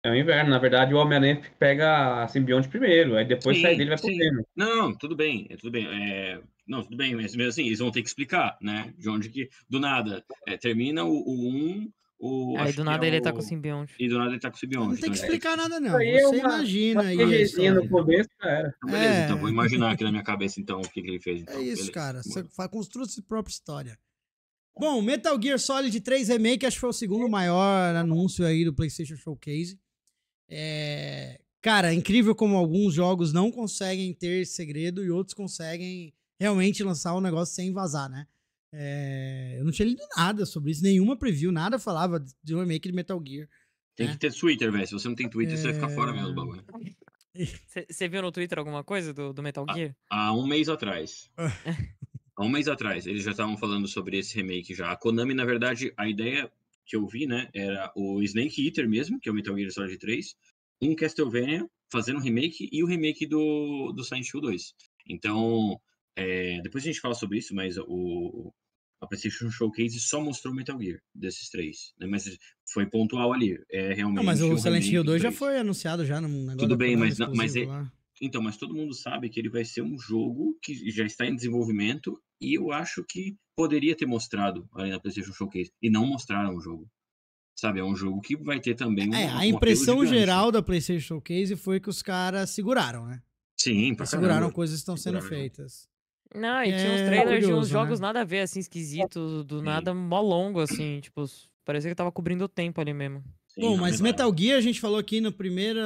É o inverno, na verdade o Homem-Aranha pega a simbionte primeiro, aí depois sim, sai dele vai pro Venom. Não, tudo bem, é tudo bem. É... Não, tudo bem, mas mesmo assim, eles vão ter que explicar, né? De onde que. Do nada, é, termina o 1, um, o. Aí do nada é ele tá o... tá com o simbionte. E do nada ele tá com o simbionte. Não tem que né? explicar nada, não. Aí é Você uma, imagina uma aí. Isso, no começo, cara. Então, beleza, então vou é. imaginar aqui na minha cabeça, então, o que, que ele fez. Então. É isso, beleza. cara. Você construa sua própria história. Bom, Metal Gear Solid 3 Remake, acho que foi o segundo maior anúncio aí do PlayStation Showcase. É, cara, é incrível como alguns jogos não conseguem ter segredo e outros conseguem realmente lançar o um negócio sem vazar, né? É, eu não tinha lido nada sobre isso, nenhuma preview, nada falava de um remake de Metal Gear. Tem que né? ter Twitter, velho. Se você não tem Twitter, é... você vai ficar fora mesmo do é. bagulho. Você viu no Twitter alguma coisa do, do Metal Gear? Há, há um mês atrás. há um mês atrás, eles já estavam falando sobre esse remake já. A Konami, na verdade, a ideia que eu vi, né, era o Snake Eater mesmo, que é o Metal Gear Solid 3, um Castlevania fazendo um remake e o remake do, do Silent Hill 2. Então, é, depois a gente fala sobre isso, mas o, a PlayStation Showcase só mostrou Metal Gear desses três, né? Mas foi pontual ali, é realmente. Não, mas o, o Silent Hill 2 já foi anunciado já no negócio. Tudo bem, mas, não, mas então, mas todo mundo sabe que ele vai ser um jogo que já está em desenvolvimento e eu acho que poderia ter mostrado ali na PlayStation Showcase e não mostraram o jogo. Sabe, é um jogo que vai ter também um, É, a um impressão geral da PlayStation Showcase foi que os caras seguraram, né? Sim, pra seguraram caramba. coisas que estão sendo feitas. Não, e é... tinha uns trailers de uns jogos né? nada a ver, assim, esquisitos, do Sim. nada, mó longo, assim, tipo, parecia que tava cobrindo o tempo ali mesmo. Sim, Bom, é mas Metal Gear a gente falou aqui no primeiro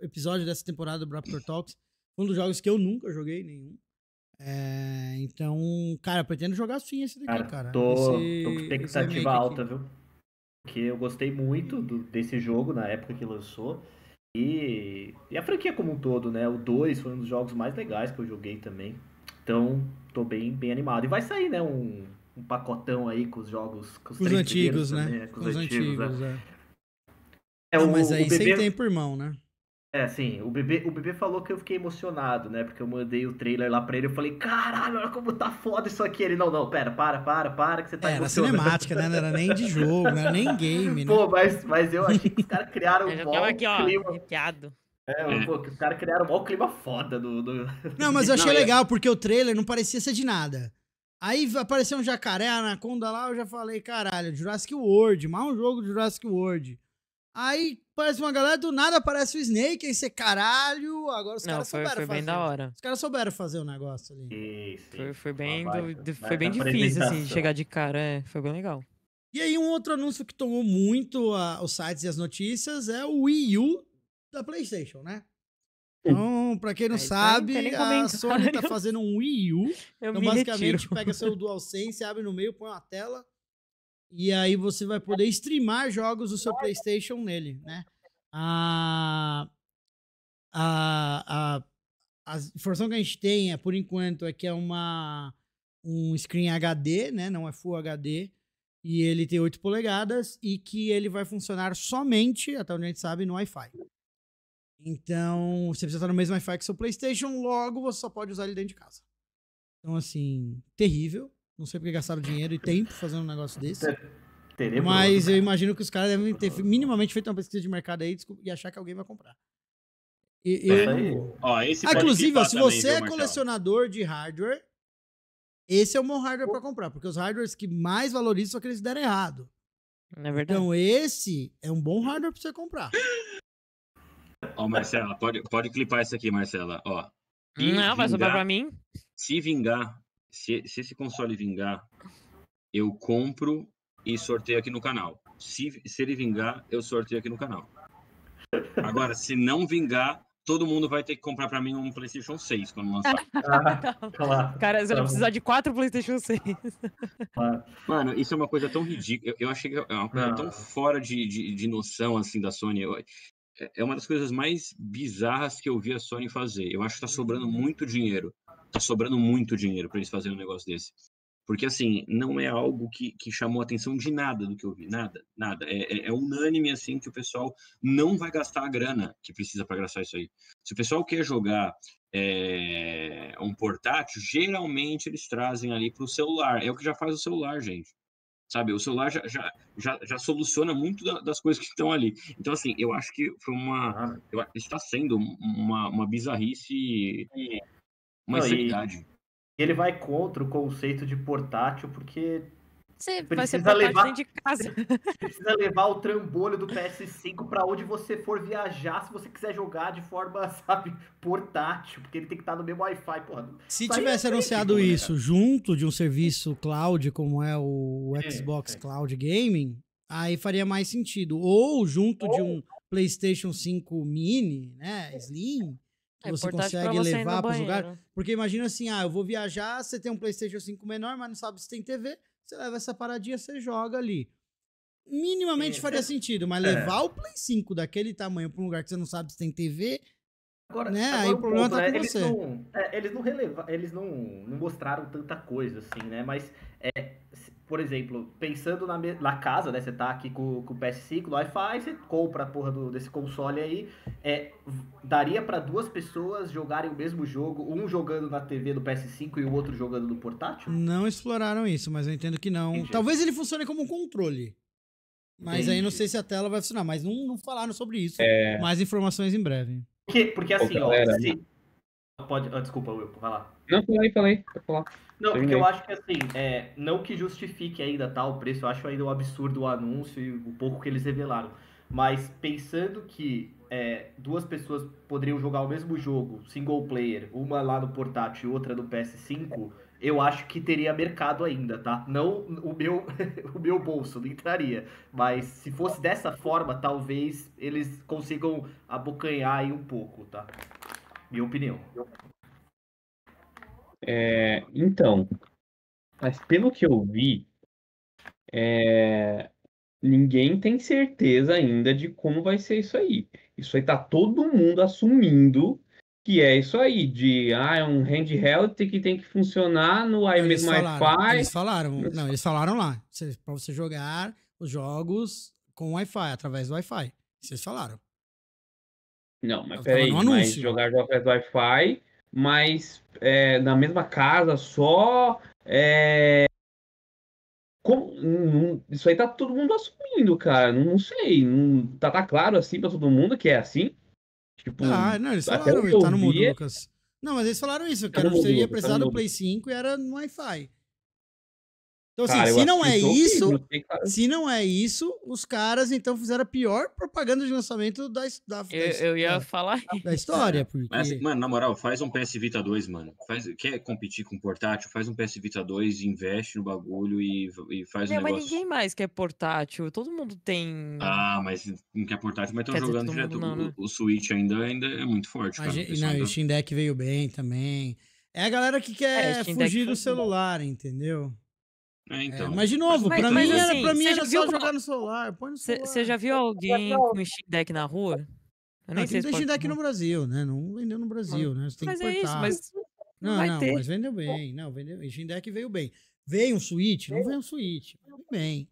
episódio dessa temporada do Raptor Talks. Um dos jogos que eu nunca joguei nenhum. É, então, cara, pretendo jogar sim esse daqui, cara. cara. Tô, esse, tô com expectativa alta, aqui. viu? Porque eu gostei muito do, desse jogo na época que lançou. E, e a franquia como um todo, né? O 2 foi um dos jogos mais legais que eu joguei também. Então, tô bem, bem animado. E vai sair, né? Um, um pacotão aí com os jogos. Com os, antigos, né? Também, né? com, com, os, antigos, antigos né? É. É, Não, o, mas aí o bebê... sem tempo, irmão, né? É, sim, o bebê, o bebê falou que eu fiquei emocionado, né? Porque eu mandei o trailer lá pra ele, eu falei, caralho, olha como tá foda isso aqui. Ele, não, não, pera, para, para, para, que você tá é, Era cinemática, né? Não era nem de jogo, não era nem game, né? Pô, mas, mas eu achei que os caras criaram um bom aqui, ó, clima. Arrepiado. É, pô, é. que os caras criaram um bom clima foda do... do... Não, mas eu achei não, é legal, é... porque o trailer não parecia ser de nada. Aí apareceu um jacaré, anaconda lá, eu já falei, caralho, Jurassic World, mal um jogo de Jurassic World. Aí parece uma galera, do nada aparece o Snake, aí você, caralho, agora os caras souberam foi, foi bem da hora. Os caras souberam fazer o negócio ali. Sim, sim. Foi, foi, bem, do, do, foi bem difícil, assim, chegar de cara, é, foi bem legal. E aí um outro anúncio que tomou muito a, os sites e as notícias é o Wii U da PlayStation, né? Então, pra quem não é, sabe, a Sony tá fazendo um Wii U. Eu então, basicamente, retiro. pega seu DualSense, abre no meio, põe uma tela e aí você vai poder streamar jogos do seu PlayStation nele, né? A, a, a, a informação que a gente tem, é, por enquanto, é que é uma, um screen HD, né? Não é Full HD. E ele tem 8 polegadas e que ele vai funcionar somente, até onde a gente sabe, no Wi-Fi. Então, você precisa estar no mesmo Wi-Fi que seu PlayStation, logo você só pode usar ele dentro de casa. Então, assim, terrível. Não sei porque gastaram dinheiro e tempo fazendo um negócio desse. É, Teremos. Mas né? eu imagino que os caras devem ter minimamente feito uma pesquisa de mercado aí e achar que alguém vai comprar. E, eu... ah, inclusive, se você é colecionador de hardware, esse é o meu hardware para comprar, porque os hardwares que mais valorizam são aqueles que deram errado. É verdade. Então, esse é um bom hardware para você comprar. Ó, Marcela, pode, pode clipar isso aqui, Marcela. Ó. Não, vingar, vai sobrar para mim. Se vingar se, se esse console vingar, eu compro e sorteio aqui no canal. Se, se ele vingar, eu sorteio aqui no canal. Agora, se não vingar, todo mundo vai ter que comprar para mim um PlayStation 6 quando lançar. Ah, Cara, você vai precisar de quatro PlayStation 6. Mano, isso é uma coisa tão ridícula. Eu, eu achei que é uma coisa não. tão fora de, de, de, noção assim da Sony. Eu, é, é uma das coisas mais bizarras que eu vi a Sony fazer. Eu acho que tá sobrando uhum. muito dinheiro tá sobrando muito dinheiro para eles fazerem um negócio desse. Porque, assim, não é algo que, que chamou atenção de nada do que eu vi, nada, nada. É, é, é unânime, assim, que o pessoal não vai gastar a grana que precisa para gastar isso aí. Se o pessoal quer jogar é, um portátil, geralmente eles trazem ali para o celular. É o que já faz o celular, gente. Sabe, o celular já, já, já, já soluciona muito das coisas que estão ali. Então, assim, eu acho que foi uma. está sendo uma, uma bizarrice é. Uma Não, e ele vai contra o conceito de portátil, porque. Você precisa vai levar de casa. precisa levar o trambolho do PS5 para onde você for viajar, se você quiser jogar de forma, sabe, portátil, porque ele tem que estar no mesmo Wi-Fi, porra. Se Isso é tivesse é anunciado né, isso cara. junto de um serviço cloud, como é o é, Xbox é, é. Cloud Gaming, aí faria mais sentido. Ou junto Ou... de um PlayStation 5 Mini, né, Slim, é você consegue levar para os lugares. Porque imagina assim, ah, eu vou viajar, você tem um PlayStation 5 menor, mas não sabe se tem TV, você leva essa paradinha, você joga ali. Minimamente é. faria sentido, mas é. levar o Play 5 daquele tamanho para um lugar que você não sabe se tem TV, Agora, né? Agora Aí o problema ponto, tá com é, você. Eles não, é, eles não releva, eles não, não mostraram tanta coisa assim, né? Mas é, por exemplo, pensando na, na casa, né? Você tá aqui com, com o PS5, com Wi-Fi, você compra a porra do, desse console aí. É, daria para duas pessoas jogarem o mesmo jogo, um jogando na TV do PS5 e o outro jogando no portátil? Não exploraram isso, mas eu entendo que não. Entendi. Talvez ele funcione como um controle. Mas Entendi. aí não sei se a tela vai funcionar, mas não, não falaram sobre isso. É... Mais informações em breve. Porque, porque assim, ó, se, Pode, ah, desculpa, Will, vai lá. Não, falei, falei, Não, porque eu acho que assim, é, não que justifique ainda tal tá, preço, eu acho ainda um absurdo o anúncio e o pouco que eles revelaram. Mas pensando que é, duas pessoas poderiam jogar o mesmo jogo, single player, uma lá no portátil e outra no PS5, eu acho que teria mercado ainda, tá? Não o meu, o meu bolso, não entraria. Mas se fosse dessa forma, talvez eles consigam abocanhar aí um pouco, tá? Minha opinião. É, então, mas pelo que eu vi, é, ninguém tem certeza ainda de como vai ser isso aí. Isso aí tá todo mundo assumindo que é isso aí, de ah, é um handheld que tem que funcionar no mesmo wi-fi. Eles falaram, não, eles falaram lá, para você jogar os jogos com Wi-Fi, através do Wi-Fi. Vocês falaram. Não, mas peraí, mas jogar jogos através do Wi-Fi, mas é, na mesma casa só. É... Como, não, isso aí tá todo mundo assumindo, cara. Não, não sei. Não, tá, tá claro assim pra todo mundo que é assim? Tipo, ah, não, eles falaram, tá no mundo, Lucas. Não, mas eles falaram isso, tá cara. Tá mundo, você ia precisar tá do Play 5 e era no Wi-Fi. Então, assim, cara, se não é isso, horrível, se não é isso, os caras então fizeram a pior propaganda de lançamento da, história. eu, eu, ia da, falar da história. Porque... Mas, mano, na moral, faz um PS Vita 2, mano. Faz, quer competir com portátil? Faz um PS Vita 2, investe no bagulho e, e faz o um negócio. Mas ninguém mais quer portátil. Todo mundo tem. Ah, mas não quer portátil, mas estão jogando direto. não, né? o, o, Switch ainda, ainda é muito forte. Cara, gente, não, o Steam Deck veio bem também. É a galera que é, quer é, fugir do celular, bom. entendeu? É, é, então. É, mas de novo, mas, pra, mas, tipo mim, assim, era, pra mim era só jogar no celular. Você já viu alguém com Steam Deck na rua? Eu nem não, ah, sei tem Steam Deck no Brasil, né? Não vendeu no Brasil, né? Você tem mas que importar. é isso, mas. Não, não, não mas vendeu bem. Não, vendeu. Steam Deck veio bem. Veio um Switch? Não veio um Switch. Veio bem.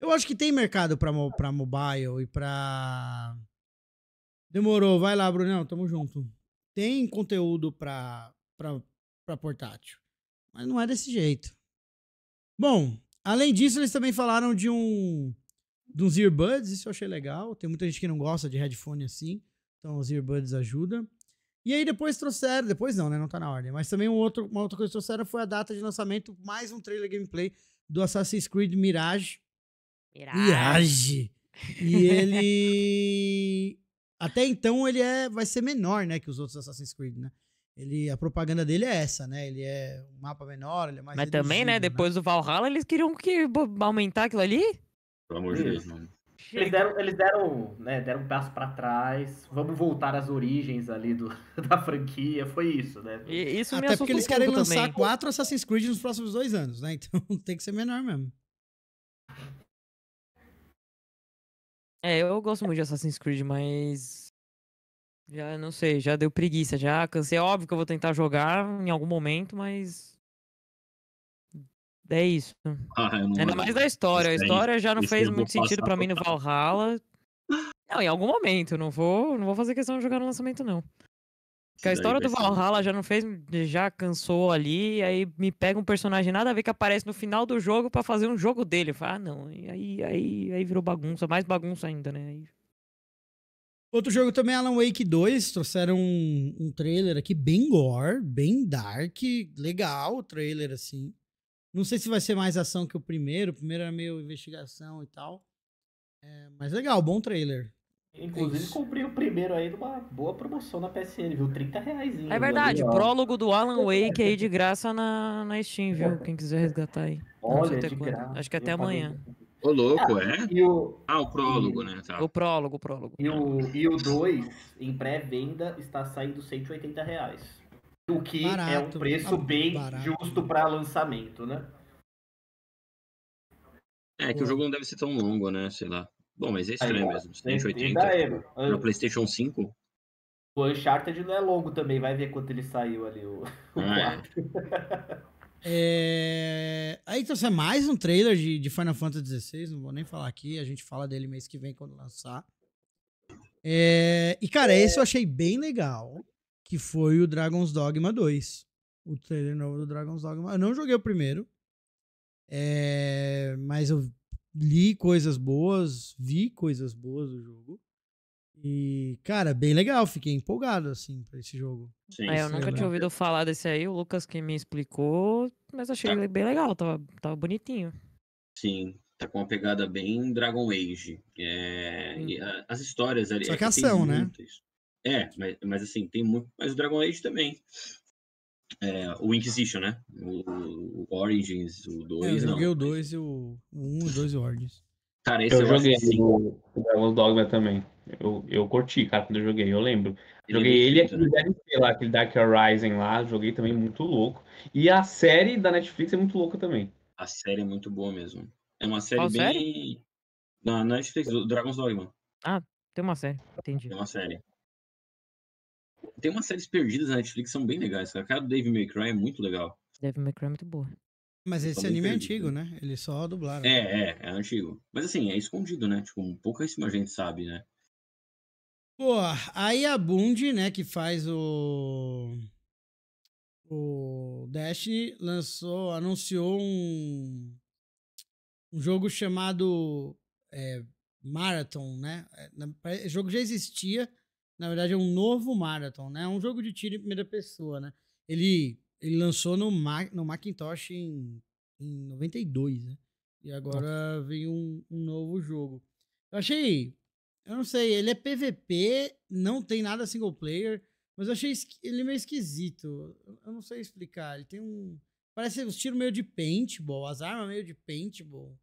Eu acho que tem mercado pra, pra mobile e pra. Demorou. Vai lá, Brunão. Tamo junto. Tem conteúdo pra, pra, pra portátil. Mas não é desse jeito. Bom, além disso, eles também falaram de um de uns earbuds, isso eu achei legal. Tem muita gente que não gosta de headphone assim, então os earbuds ajudam. E aí depois trouxeram, depois não, né? Não tá na ordem. Mas também um outro, uma outra coisa que trouxeram foi a data de lançamento, mais um trailer gameplay do Assassin's Creed Mirage. Mirage! Mirage. E ele. Até então ele é, vai ser menor, né? Que os outros Assassin's Creed, né? Ele, a propaganda dele é essa, né? Ele é um mapa menor, ele é mais. Mas reduzido, também, né? né? Depois do Valhalla, eles queriam que aumentar aquilo ali? Pelo amor de Deus, mano. Eles deram, eles deram, né, deram um passo para trás. Vamos voltar às origens ali do, da franquia. Foi isso, né? E, isso Até porque eles querem lançar também. quatro Assassin's Creed nos próximos dois anos, né? Então tem que ser menor mesmo. É, eu gosto muito de Assassin's Creed, mas já não sei, já deu preguiça, já cansei. É óbvio que eu vou tentar jogar em algum momento, mas. É isso. Ah, Ainda mais da história. a história já não fez muito sentido para mim no Valhalla. Não, em algum momento. Não vou, não vou fazer questão de jogar no lançamento, não. Porque a história do Valhalla já não fez. Já cansou ali. Aí me pega um personagem nada a ver que aparece no final do jogo para fazer um jogo dele. Falo, ah, não. Aí, aí, aí virou bagunça. Mais bagunça ainda, né? Aí... Outro jogo também, Alan Wake 2, trouxeram um, um, trailer aqui bem gore, bem dark, legal o trailer, assim. Não sei se vai ser mais ação que o primeiro, o primeiro era meio investigação e tal. É, mas legal, bom trailer. Inclusive, é comprei o primeiro aí numa boa promoção na PSN, viu? 30 reais. É verdade, prólogo do Alan Wake aí de graça na, na Steam, viu? É. Quem quiser resgatar aí. Olha, Acho que até amanhã. Ô, louco, ah, é? O, ah, o prólogo, e, né? Tá. O prólogo, o prólogo. E o 2, e o dois, em pré-venda, está saindo 180 reais. O que barato, é um preço tá bem barato. justo para lançamento, né? É, que o jogo não deve ser tão longo, né? Sei lá. Bom, mas é estranho Aí, mesmo. 180. no PlayStation 5? O Uncharted não é longo também, vai ver quanto ele saiu ali. O, o ah, é. É... Aí trouxe então, é mais um trailer de, de Final Fantasy XVI, não vou nem falar aqui, a gente fala dele mês que vem quando lançar. É... E, cara, esse eu achei bem legal, que foi o Dragon's Dogma 2. O trailer novo do Dragon's Dogma. Eu não joguei o primeiro, é... mas eu li coisas boas, vi coisas boas do jogo. E, cara, bem legal, fiquei empolgado, assim, pra esse jogo. Sim, é, eu é nunca tinha ouvido falar desse aí, o Lucas que me explicou, mas achei tá. bem legal, tava, tava bonitinho. Sim, tá com uma pegada bem Dragon Age. É, uhum. a, as histórias ali. Só é que é, ação, né? Muitas. É, mas, mas assim, tem muito. Mas o Dragon Age também. É, o Inquisition, né? O, o Origins, o 2. É, eu joguei não, o 2 mas... e o 1, um, o 2 e o Origins. Cara, esse eu joguei assim... o Dragon's Dogma também. Eu, eu curti, cara, quando eu joguei, eu lembro. É joguei ele, ele e aquele né? DLC lá, aquele Dark Horizon lá, joguei também muito louco. E a série da Netflix é muito louca também. A série é muito boa mesmo. É uma série Qual bem. Série? Na é Netflix, do Dragon's Dogma. Ah, tem uma série, entendi. Tem uma série. Tem umas séries perdidas na Netflix que são bem legais. A cara do Dave May Cry é muito legal. Dave May Cry é muito boa. Mas esse anime é antigo, né? né? ele só dublaram. É, é, é antigo. Mas assim, é escondido, né? Tipo, pouquíssima gente sabe, né? Pô, aí a Bundy, né, que faz o. O Destiny lançou, anunciou um. Um jogo chamado. É, Marathon, né? O é, jogo já existia, na verdade é um novo Marathon, né? É um jogo de tiro em primeira pessoa, né? Ele, ele lançou no, Mac, no Macintosh em, em 92, né? E agora Nossa. vem um, um novo jogo. Eu achei eu não sei, ele é PVP, não tem nada single player, mas eu achei ele é meio esquisito. Eu não sei explicar. Ele tem um. Parece os tiros meio de paintball, as armas meio de paintball.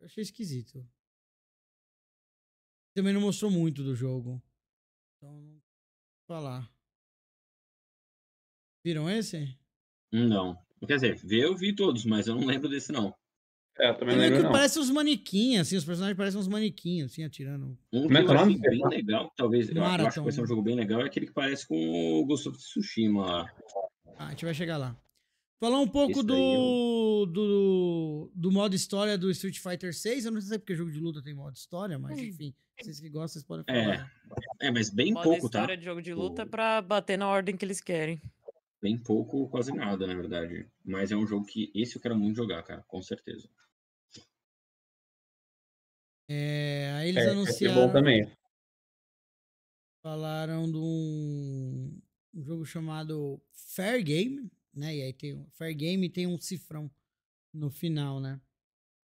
Eu achei esquisito. Também não mostrou muito do jogo. Então, não falar. Viram esse? Não. Quer dizer, vi, eu vi todos, mas eu não lembro desse não. É, eu também não é lembro, que não. Parece uns manequinhos, assim, os personagens parecem uns manequinhos, assim, atirando. Um é que é eu bem legal, talvez, eu, eu acho que vai ser um jogo bem legal, é aquele que parece com o Ghost of Tsushima. Ah, a gente vai chegar lá. Falar um pouco do, eu... do, do, modo história do Street Fighter 6. Eu não sei porque jogo de luta tem modo história, mas hum. enfim, vocês que gostam, vocês podem falar. É, é mas bem modo pouco, história tá? Modo história de jogo de luta o... Tipo pra bater na ordem que eles querem. Bem pouco, quase nada, na verdade. Mas é um jogo que esse eu quero muito jogar, cara, com certeza. É, aí eles é, é anunciaram. bom também. Falaram de um, um, jogo chamado Fair Game, né? E aí tem um Fair Game e tem um cifrão no final, né?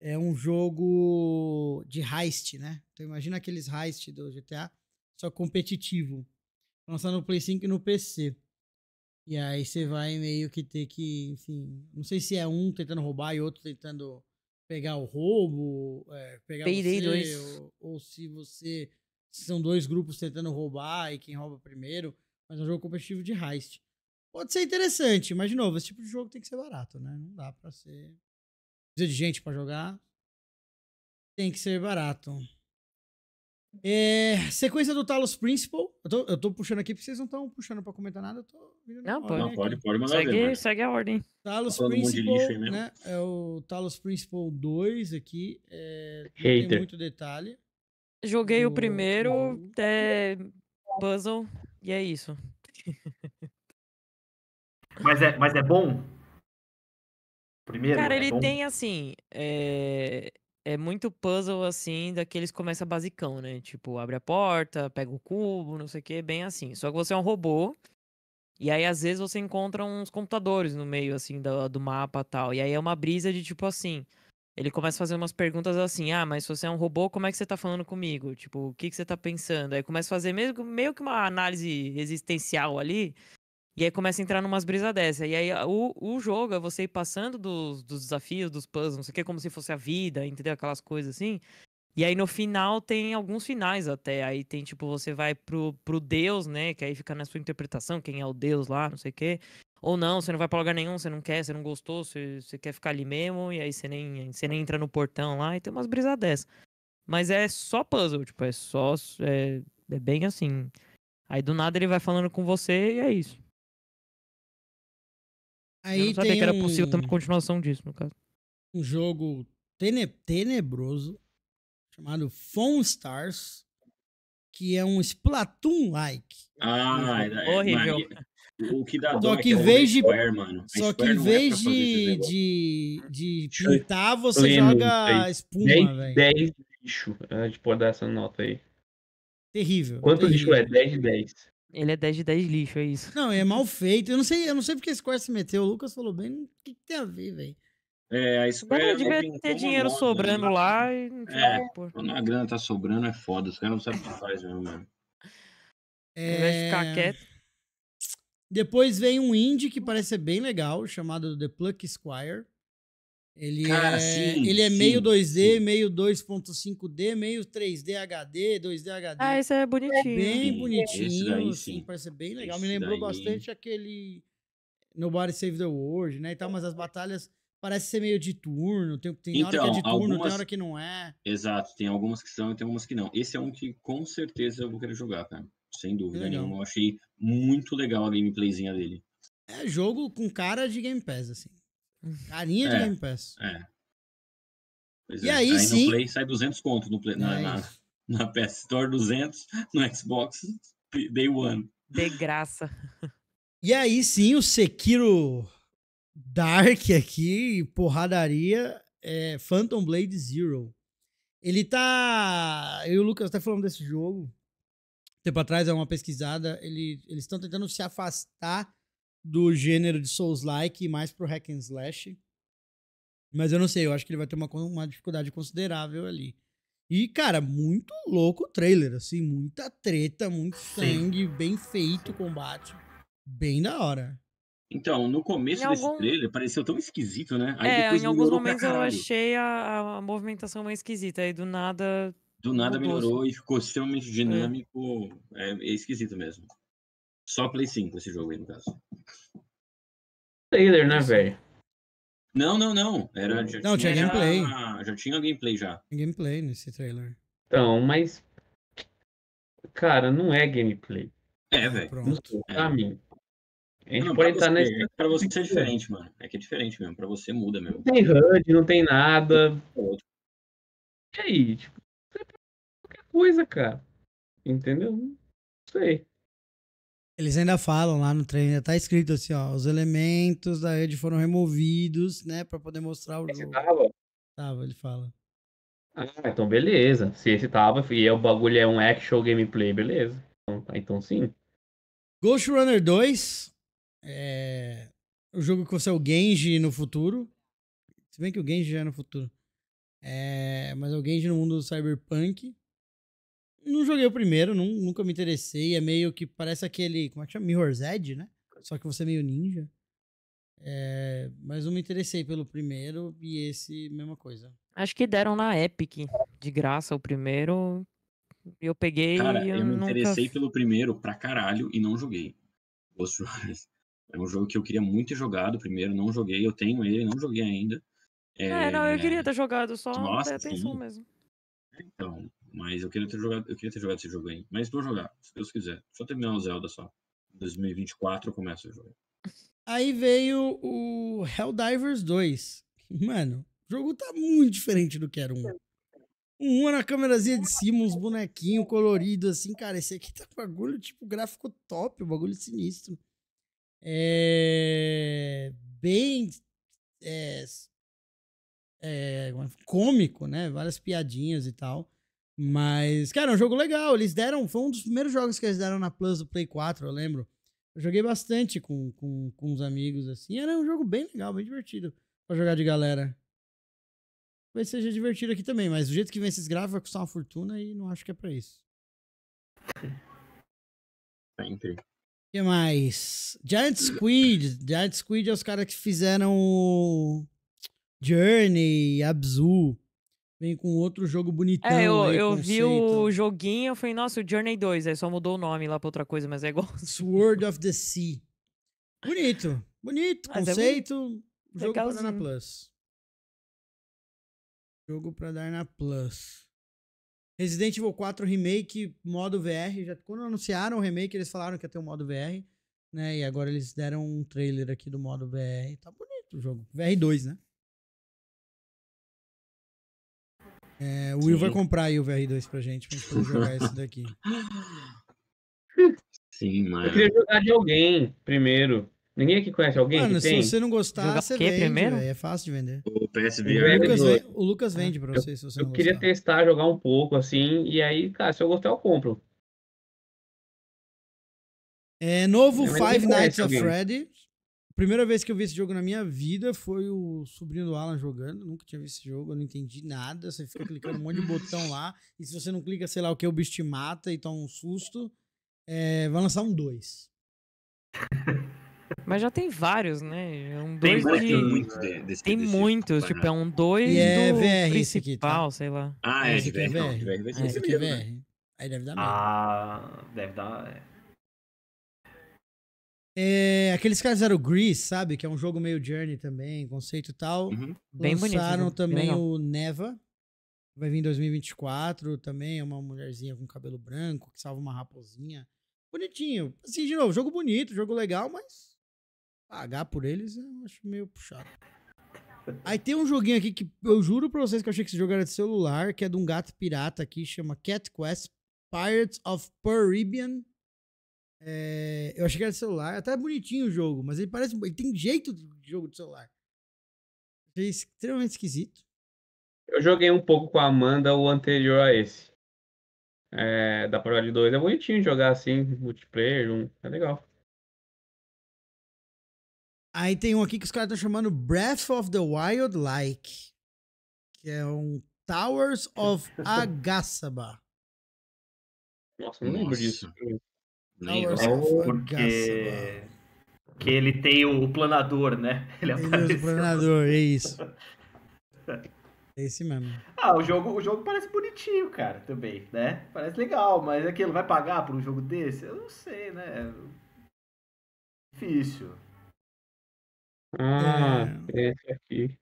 É um jogo de heist, né? Então imagina aqueles heist do GTA, só competitivo. Lançado no Play 5 e no PC. E aí você vai meio que ter que, enfim, não sei se é um tentando roubar e outro tentando pegar o roubo, é, pegar Payday você, dois. Ou, ou, se você se são dois grupos tentando roubar e quem rouba primeiro, mas é um jogo competitivo de heist. Pode ser interessante, mas de novo, esse tipo de jogo tem que ser barato, né? Não dá para ser precisa de gente para jogar. Tem que ser barato. É, sequência do Talos Principal. Eu tô, eu tô puxando aqui porque vocês não estão puxando pra comentar nada. Eu tô não, pode. Não, pode, pode mandar segue, ver, segue a ordem. Talos tá Principal, né? É o Talos Principal 2 aqui. É, Hater. tem muito detalhe. Joguei o primeiro, é puzzle, e é isso. mas, é, mas é bom? Primeiro? Cara, é ele bom? tem assim. É é muito puzzle assim, daqueles começa basicão, né? Tipo, abre a porta, pega o cubo, não sei o que, bem assim. Só que você é um robô. E aí, às vezes, você encontra uns computadores no meio, assim, do, do mapa tal. E aí é uma brisa de tipo assim. Ele começa a fazer umas perguntas assim: ah, mas se você é um robô, como é que você tá falando comigo? Tipo, o que, que você tá pensando? Aí começa a fazer mesmo, meio que uma análise existencial ali. E aí começa a entrar numas brisas dessa. E aí o, o jogo é você ir passando dos, dos desafios, dos puzzles, não sei o que, como se fosse a vida, entendeu? Aquelas coisas assim. E aí no final tem alguns finais até. Aí tem tipo, você vai pro, pro Deus, né? Que aí fica na sua interpretação, quem é o Deus lá, não sei o quê. Ou não, você não vai pra lugar nenhum, você não quer, você não gostou, você, você quer ficar ali mesmo, e aí você nem, você nem entra no portão lá, e tem umas brisas dessas. Mas é só puzzle, tipo, é só. É, é bem assim. Aí do nada ele vai falando com você e é isso. Aí eu não sabia que era um... possível ter uma continuação disso, no caso. Um jogo tene... tenebroso chamado Phone Stars, que é um Splatoon-like. Ah, um é, horrível. O que dá só é que em vez de só que em é vez de, de, de pintar você Pleno, joga espuma, velho. 10 lixo, a é, gente pode dar essa nota aí. Terrível. Quanto terrível. lixo é? 10 de 10. Ele é 10 de 10 lixo, é isso. Não, é mal feito. Eu não sei, eu não sei porque a Square se meteu. O Lucas falou bem, o que, que tem a ver, velho? É, a Square. Não, devia ter dinheiro né? sobrando né? lá e. É, quando a grana tá sobrando é foda. Os caras não sabem o que faz mesmo, mano. É... Ao invés de ficar é. quieto. Depois vem um indie que parece ser bem legal, chamado The Pluck Squire. Ele Cara, é, sim, ele é sim, meio 2D, sim. meio 2.5D, meio 3D HD, 2D HD. Ah, isso é bonitinho. É bem bonitinho, daí, assim, parece bem legal. Esse Me lembrou daí... bastante aquele Nobody Save the World, né, e tal, mas as batalhas parece ser meio de turno, tem, tem então, hora que é então, de turno, algumas... tem hora que não é. Exato, tem algumas que são e tem algumas que não. Esse é um que com certeza eu vou querer jogar, cara. Sem dúvida legal. nenhuma. Eu achei muito legal a gameplayzinha dele. É jogo com cara de Game Pass, assim. Carinha de é, Game Pass. É. Pois e é. aí, aí sim. No Play sai 200 conto no Play, na, na, na, PS Store 200, no Xbox Day One. De graça. E aí sim, o Sekiro Dark aqui, porradaria, é Phantom Blade Zero. Ele tá. Eu e o Lucas até falando desse jogo. Tempo atrás, é uma pesquisada. Ele, eles estão tentando se afastar do gênero de Souls-like e mais pro hack and slash. Mas eu não sei, eu acho que ele vai ter uma, uma dificuldade considerável ali. E, cara, muito louco o trailer, assim, muita treta, muito sangue, bem feito o combate. Bem da hora. Então, no começo em desse algum... trailer pareceu tão esquisito, né? Aí é, em alguns momentos eu achei a, a, movimentação meio esquisita, aí do nada. Do nada mudou. melhorou assim. e ficou extremamente é. dinâmico. É, é, é esquisito mesmo. Só Play 5 esse jogo aí, no caso. Trailer, né, velho? Não, não, não. Era, já não, tinha, tinha gameplay. Já, já tinha gameplay já. Gameplay nesse trailer. Então, mas. Cara, não é gameplay. É, velho. Pronto. Pra é. mim. A gente não, pode entrar você, nesse. Pra você é diferente, mano. É que é diferente mesmo. Pra você muda mesmo. Não tem HUD, não tem nada. E aí? É tipo, qualquer coisa, cara. Entendeu? Não sei. Eles ainda falam lá no treino, tá escrito assim, ó, os elementos da rede foram removidos, né, para poder mostrar o esse jogo. Tava? Tava, ele fala. Ah, então beleza. Se esse tava, e é, o bagulho é um action gameplay, beleza. Então, tá, então sim. Ghost Runner 2 é o jogo que você é o Genji no futuro. Se bem que o Genji já é no futuro. É, mas é o Genji no mundo do cyberpunk. Não joguei o primeiro, não, nunca me interessei. É meio que parece aquele. Como é que chama? Mirror's Edge, né? Só que você é meio ninja. É, mas não me interessei pelo primeiro e esse, mesma coisa. Acho que deram na Epic, de graça, o primeiro. Eu peguei. Cara, eu, eu me nunca... interessei pelo primeiro pra caralho e não joguei. Ghost Runners. É um jogo que eu queria muito ter jogado primeiro, não joguei. Eu tenho ele, não joguei ainda. É, é não, eu é, queria ter jogado, só Nossa, atenção mesmo. Então, mas eu queria ter jogado, eu queria ter jogado esse jogo aí. Mas vou jogar, se Deus quiser. Só terminar o Zelda só. 2024 eu começo a jogar. Aí veio o Helldivers 2. Mano, o jogo tá muito diferente do que era um. Um na câmerazinha de cima, uns bonequinhos coloridos, assim, cara. Esse aqui tá com bagulho, tipo, gráfico top, o um bagulho sinistro. É. Bem. É... É... é cômico, né? Várias piadinhas e tal. Mas, cara, é um jogo legal. Eles deram. Foi um dos primeiros jogos que eles deram na Plus do Play 4, eu lembro. Eu joguei bastante com, com, com os amigos, assim. Era um jogo bem legal, bem divertido pra jogar de galera. Talvez seja divertido aqui também, mas do jeito que vem esses gráficos vai custar uma fortuna e não acho que é pra isso. Sempre. É, o que mais? Giant Squid. Giant Squid é os caras que fizeram o Journey, Abzu vem com outro jogo bonitão. É, eu, aí, eu vi o joguinho, eu falei, nossa, o Journey 2, aí só mudou o nome lá pra outra coisa, mas é igual. Sword of the Sea. Bonito, bonito, mas é conceito. É Jogo Legalzinho. pra dar na Plus. Jogo pra dar na Plus. Resident Evil 4 Remake, modo VR. Já, quando anunciaram o remake, eles falaram que ia ter um modo VR, né? E agora eles deram um trailer aqui do modo VR. Tá bonito o jogo. VR2, né? É, o Sim. Will vai comprar aí o VR2 pra gente, pra gente poder jogar esse daqui. Sim, mano. Eu queria jogar de alguém primeiro. Ninguém aqui conhece alguém mano, se tem? você não gostar, jogar você vende, primeiro? é fácil de vender. O PSVR. O Lucas, é vende, o Lucas vende pra você, eu, se você não Eu queria testar, jogar um pouco, assim, e aí, cara, se eu gostar, eu compro. É, novo é, Five Nights at Freddy. Primeira vez que eu vi esse jogo na minha vida foi o sobrinho do Alan jogando. Nunca tinha visto esse jogo, eu não entendi nada. Você fica clicando um monte de botão lá. E se você não clica, sei lá o que, o bicho te mata e toma um susto. É, vai lançar um 2. Mas já tem vários, né? É um dois tem, de... tem muitos. De, tem muitos, tipo, tipo é né? um 2 e é VR principal, aqui, tá? sei lá. Ah, é, é, é esse aqui é VR. ah, esse aqui é né? VR. Aí deve dar mesmo. Ah, deve dar... É, aqueles caras fizeram o Grease, sabe? Que é um jogo meio Journey também, conceito e tal. Uhum. Bem Lançaram também o Neva. Vai vir em 2024 também. É uma mulherzinha com cabelo branco que salva uma raposinha. Bonitinho. Assim, de novo, jogo bonito, jogo legal, mas pagar por eles eu acho meio puxado. Aí tem um joguinho aqui que eu juro pra vocês que eu achei que esse jogo era de celular, que é de um gato pirata aqui, chama Cat Quest Pirates of Caribbean é, eu achei que era de celular. É até bonitinho o jogo, mas ele parece. Ele tem jeito de jogo de celular. Achei extremamente esquisito. Eu joguei um pouco com a Amanda o anterior a esse. É, dá pra jogar de dois. É bonitinho jogar assim, multiplayer, um, é legal. Aí tem um aqui que os caras estão chamando Breath of the Wild Like. Que é um Towers of Agassaba. Nossa, não lembro disso. Hours porque Gaça, que ele tem o planador, né? Ele, ele apareceu. o planador, é isso. É esse mesmo. Ah, o jogo, o jogo parece bonitinho, cara, também, né? Parece legal, mas é aquilo vai pagar por um jogo desse? Eu não sei, né? Difícil. Ah, é. esse aqui.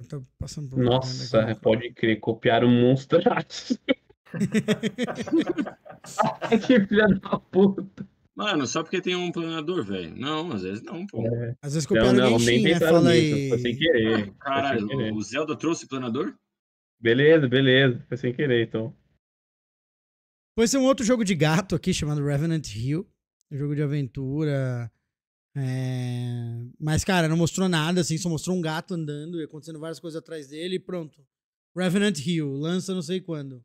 Eu tô passando por Nossa, pode crer, copiaram um monstro que filha da puta. Mano, só porque tem um planador, velho. Não, às vezes não, pô. É. Às vezes copiaram não, não, nem né? Fala nisso, Foi sem querer. Caralho, sem querer. o Zelda trouxe planador? Beleza, beleza. Foi sem querer, então. Pois tem um outro jogo de gato aqui chamado Revenant Hill. Um jogo de aventura. É... Mas, cara, não mostrou nada, assim. Só mostrou um gato andando e acontecendo várias coisas atrás dele e pronto. Revenant Hill. Lança não sei quando.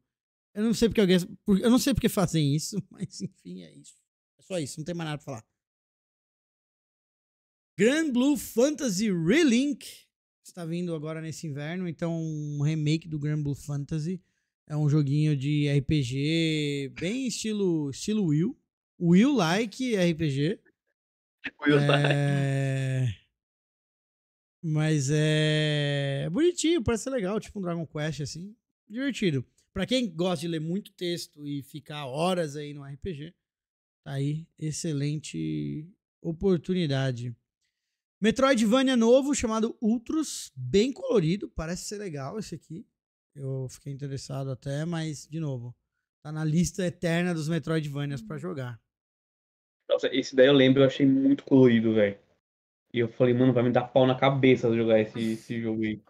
Eu não sei porque alguém. Eu não sei porque fazem isso, mas enfim, é isso. É só isso, não tem mais nada pra falar. Grand Blue Fantasy Relink está vindo agora nesse inverno, então um remake do Grand Blue Fantasy. É um joguinho de RPG bem estilo, estilo Will. Will-like RPG. Will-like. É... Mas é... é... bonitinho, parece ser legal, tipo um Dragon Quest, assim. Divertido. Para quem gosta de ler muito texto e ficar horas aí no RPG, tá aí excelente oportunidade. Metroidvania novo chamado Ultros, bem colorido, parece ser legal esse aqui. Eu fiquei interessado até, mas de novo, tá na lista eterna dos Metroidvanias para jogar. Nossa, esse daí eu lembro, eu achei muito colorido, velho. E eu falei, mano, vai me dar pau na cabeça jogar esse, esse jogo aí.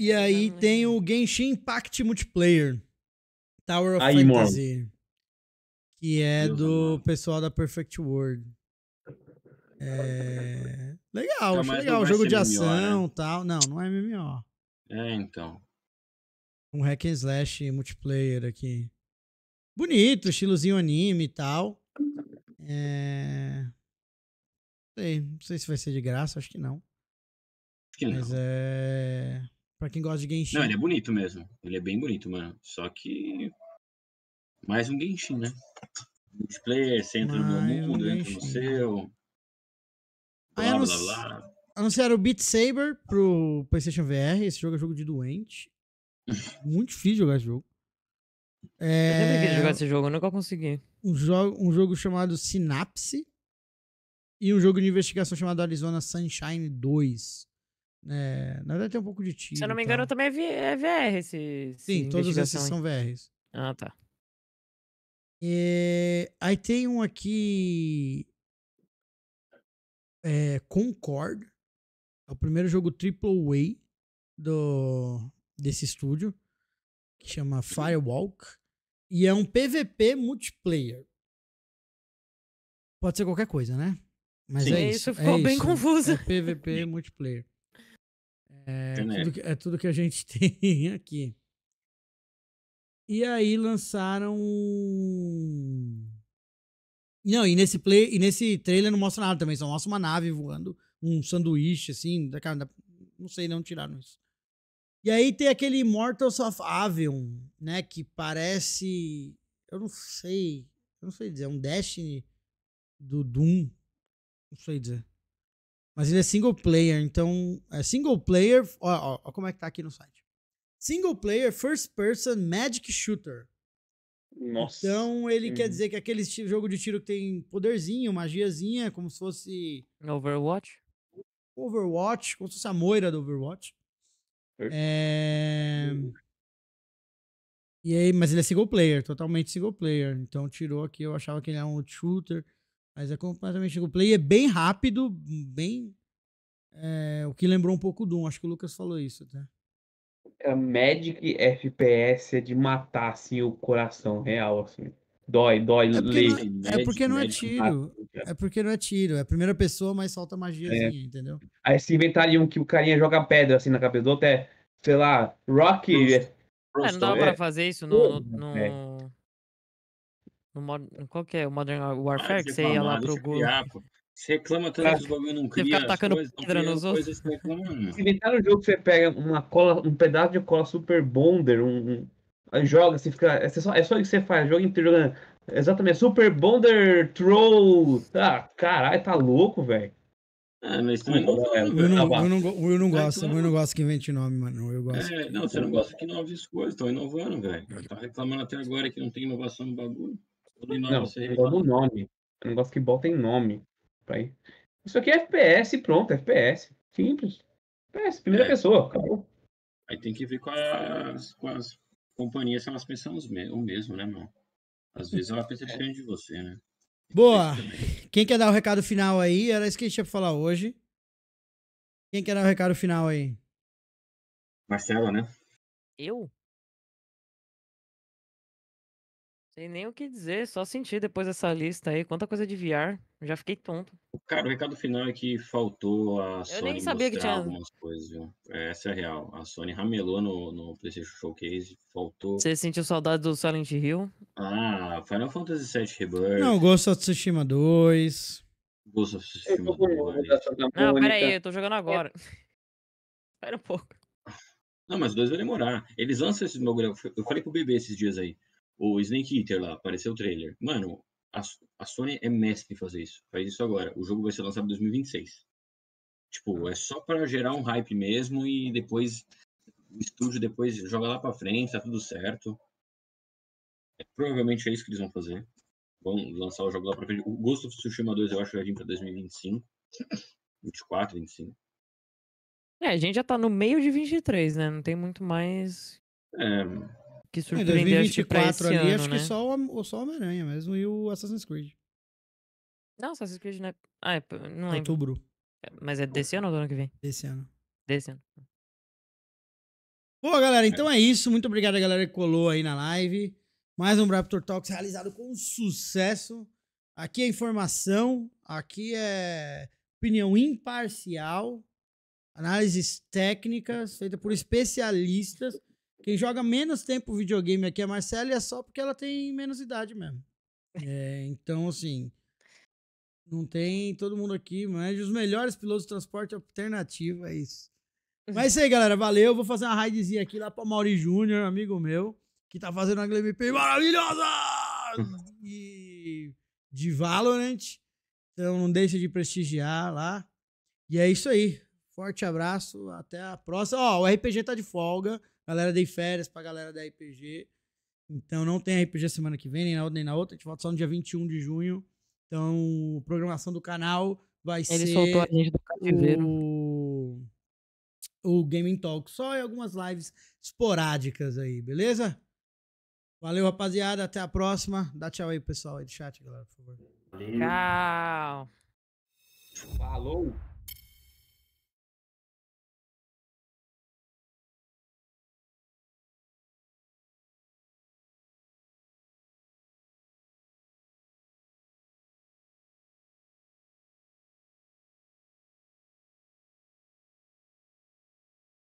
E aí uhum. tem o Genshin Impact Multiplayer. Tower of aí, Fantasy. Mano. Que é do pessoal da Perfect World. É... Legal, acho legal. Jogo de MMO, né? ação e né? tal. Não, não é MMO. É, então. Um hack and slash multiplayer aqui. Bonito, estilozinho anime e tal. É... Não sei, não sei se vai ser de graça, acho que não. Acho que não. Mas é... Pra quem gosta de Genshin. Não, ele é bonito mesmo. Ele é bem bonito, mano. Só que. Mais um Genshin, né? Multiplayer, você entra Mais no meu mundo, um entra no seu. Blá, blá, blá, blá. Anunciaram o Beat Saber pro PlayStation VR. Esse jogo é jogo de doente. Muito difícil jogar esse jogo. É... Eu sempre jogar esse jogo, eu nunca consegui. Um, jo um jogo chamado Sinapse. E um jogo de investigação chamado Arizona Sunshine 2. É, na verdade tem um pouco de tiro. Se eu não me engano, também é VR é esse. Sim, todos esses aí. são VRs. Ah, tá. É, aí tem um aqui. É, Concord. É o primeiro jogo Triple way do, desse estúdio. Que chama Firewalk. E é um PVP multiplayer. Pode ser qualquer coisa, né? Mas Sim, é isso. Isso ficou é bem isso. confuso. É PVP multiplayer. É, tudo, é tudo que a gente tem aqui. E aí lançaram. Não, e nesse play, e nesse trailer não mostra nada também, só mostra uma nave voando, um sanduíche, assim, da, da, não sei, não tiraram isso. E aí tem aquele Immortals of Avion, né, que parece, eu não sei, eu não sei dizer, é um Destiny do Doom, não sei dizer. Mas ele é single player, então. É single player. Ó, ó, ó como é que tá aqui no site. Single player, first person, magic shooter. Nossa. Então ele hum. quer uhum. dizer que aquele jogo de tiro que tem poderzinho, magiazinha, como se fosse. Overwatch? Overwatch, como se fosse a moira do Overwatch. É... E aí, mas ele é single player, totalmente single player. Então tirou aqui, eu achava que ele era um shooter. Mas é completamente. O play é bem rápido, bem. É, o que lembrou um pouco do Doom, acho que o Lucas falou isso até. Tá? A Magic FPS é de matar assim, o coração real, assim. Dói, dói, é Não, é, é Magic, é porque não é tiro. Assim, é porque não é tiro. É a primeira pessoa, mas solta é. magiazinha, é. entendeu? Aí se inventariam que o carinha joga pedra assim na cabeça do outro, é, sei lá, Rock. É, não dava pra fazer isso no, no, no no mod... Qual que é? O Modern Warfare? Ah, que você ia lá pro gol. Você reclama tanto os bagulho não cria. Você fica atacando coisas, pedra nos outros. inventar um jogo que você pega uma cola, um pedaço de cola super bonder, um. um joga, você fica. É só, é só que você faz, jogo inteiro jogando. Exatamente, Super Bonder Troll. Ah, caralho, tá louco, velho. Ah, mas também não, eu, não, é, é, é, eu, não, eu não gosto, eu não gosto que invente nome, mano. Eu gosto. É, não, você não gosta que inove as coisas, estão inovando, velho. Tá reclamando até agora que não tem inovação no bagulho. Não, só no nome. Eu não gosto é que botem nome. Pra Isso aqui é FPS, pronto, FPS. Simples. FPS, primeira é. pessoa, acabou. Aí tem que ver com é as, com as companhias se elas pensam o mesmo, né, mano? Às vezes ela é pensa diferente de você, né? Boa! Quem quer dar o recado final aí? Era isso que a gente ia falar hoje. Quem quer dar o recado final aí? Marcela né? Eu? Tem nem o que dizer, só sentir depois dessa lista aí. Quanta coisa de VR. Já fiquei tonto. Cara, o recado final é que faltou a Eu Sony nem sabia que tinha... algumas coisas, viu? É, essa é a real. A Sony ramelou no, no PlayStation Showcase, faltou... Você sentiu saudade do Silent Hill? Ah, Final Fantasy VII Rebirth... Não, Ghost of Tsushima 2... Ghost of Tsushima 2... Não, peraí, eu tô jogando agora. Espera é. um pouco. Não, mas dois vai demorar. Eles lançam esses bagulho. Eu falei pro bebê esses dias aí o Snake Eater lá, apareceu o trailer. Mano, a, a Sony é mestre em fazer isso. Faz isso agora. O jogo vai ser lançado em 2026. Tipo, é só para gerar um hype mesmo e depois o estúdio depois joga lá para frente, tá tudo certo. É, provavelmente é isso que eles vão fazer. Vão lançar o jogo lá pra frente. O Ghost of Tsushima 2 eu acho que vai vir pra 2025. 24, 25. É, a gente já tá no meio de 23, né? Não tem muito mais. É, que surpreendeu. Em 2024 ali, ano, acho né? que só o, só o Homem-Aranha mesmo e o Assassin's Creed. Não, Assassin's Creed não é. Ah, é, não Outubro. É, mas é desse ano ou do ano que vem? Desse ano. Desse ano. Bom, galera, então é isso. Muito obrigado a galera que colou aí na live. Mais um Raptor Talks realizado com sucesso. Aqui é informação, aqui é opinião imparcial, análises técnicas feitas por especialistas. Quem joga menos tempo videogame aqui é a Marcela e é só porque ela tem menos idade mesmo. É, então, assim, não tem todo mundo aqui, mas os melhores pilotos de transporte alternativo, é isso. Mas é isso aí, galera. Valeu. Vou fazer uma raidzinha aqui lá pra Mauri Júnior, amigo meu, que tá fazendo uma gameplay maravilhosa! E de Valorant. Então não deixa de prestigiar lá. E é isso aí. Forte abraço. Até a próxima. Ó, o RPG tá de folga galera dei férias pra galera da RPG. Então não tem RPG semana que vem, nem na outra, nem na outra. A gente volta só no dia 21 de junho. Então, programação do canal vai Ele ser. Ele soltou a gente do cativeiro. O... o Gaming Talk. Só em algumas lives esporádicas aí, beleza? Valeu, rapaziada. Até a próxima. Dá tchau aí, pessoal, aí do chat, galera, por favor. Tchau. Falou.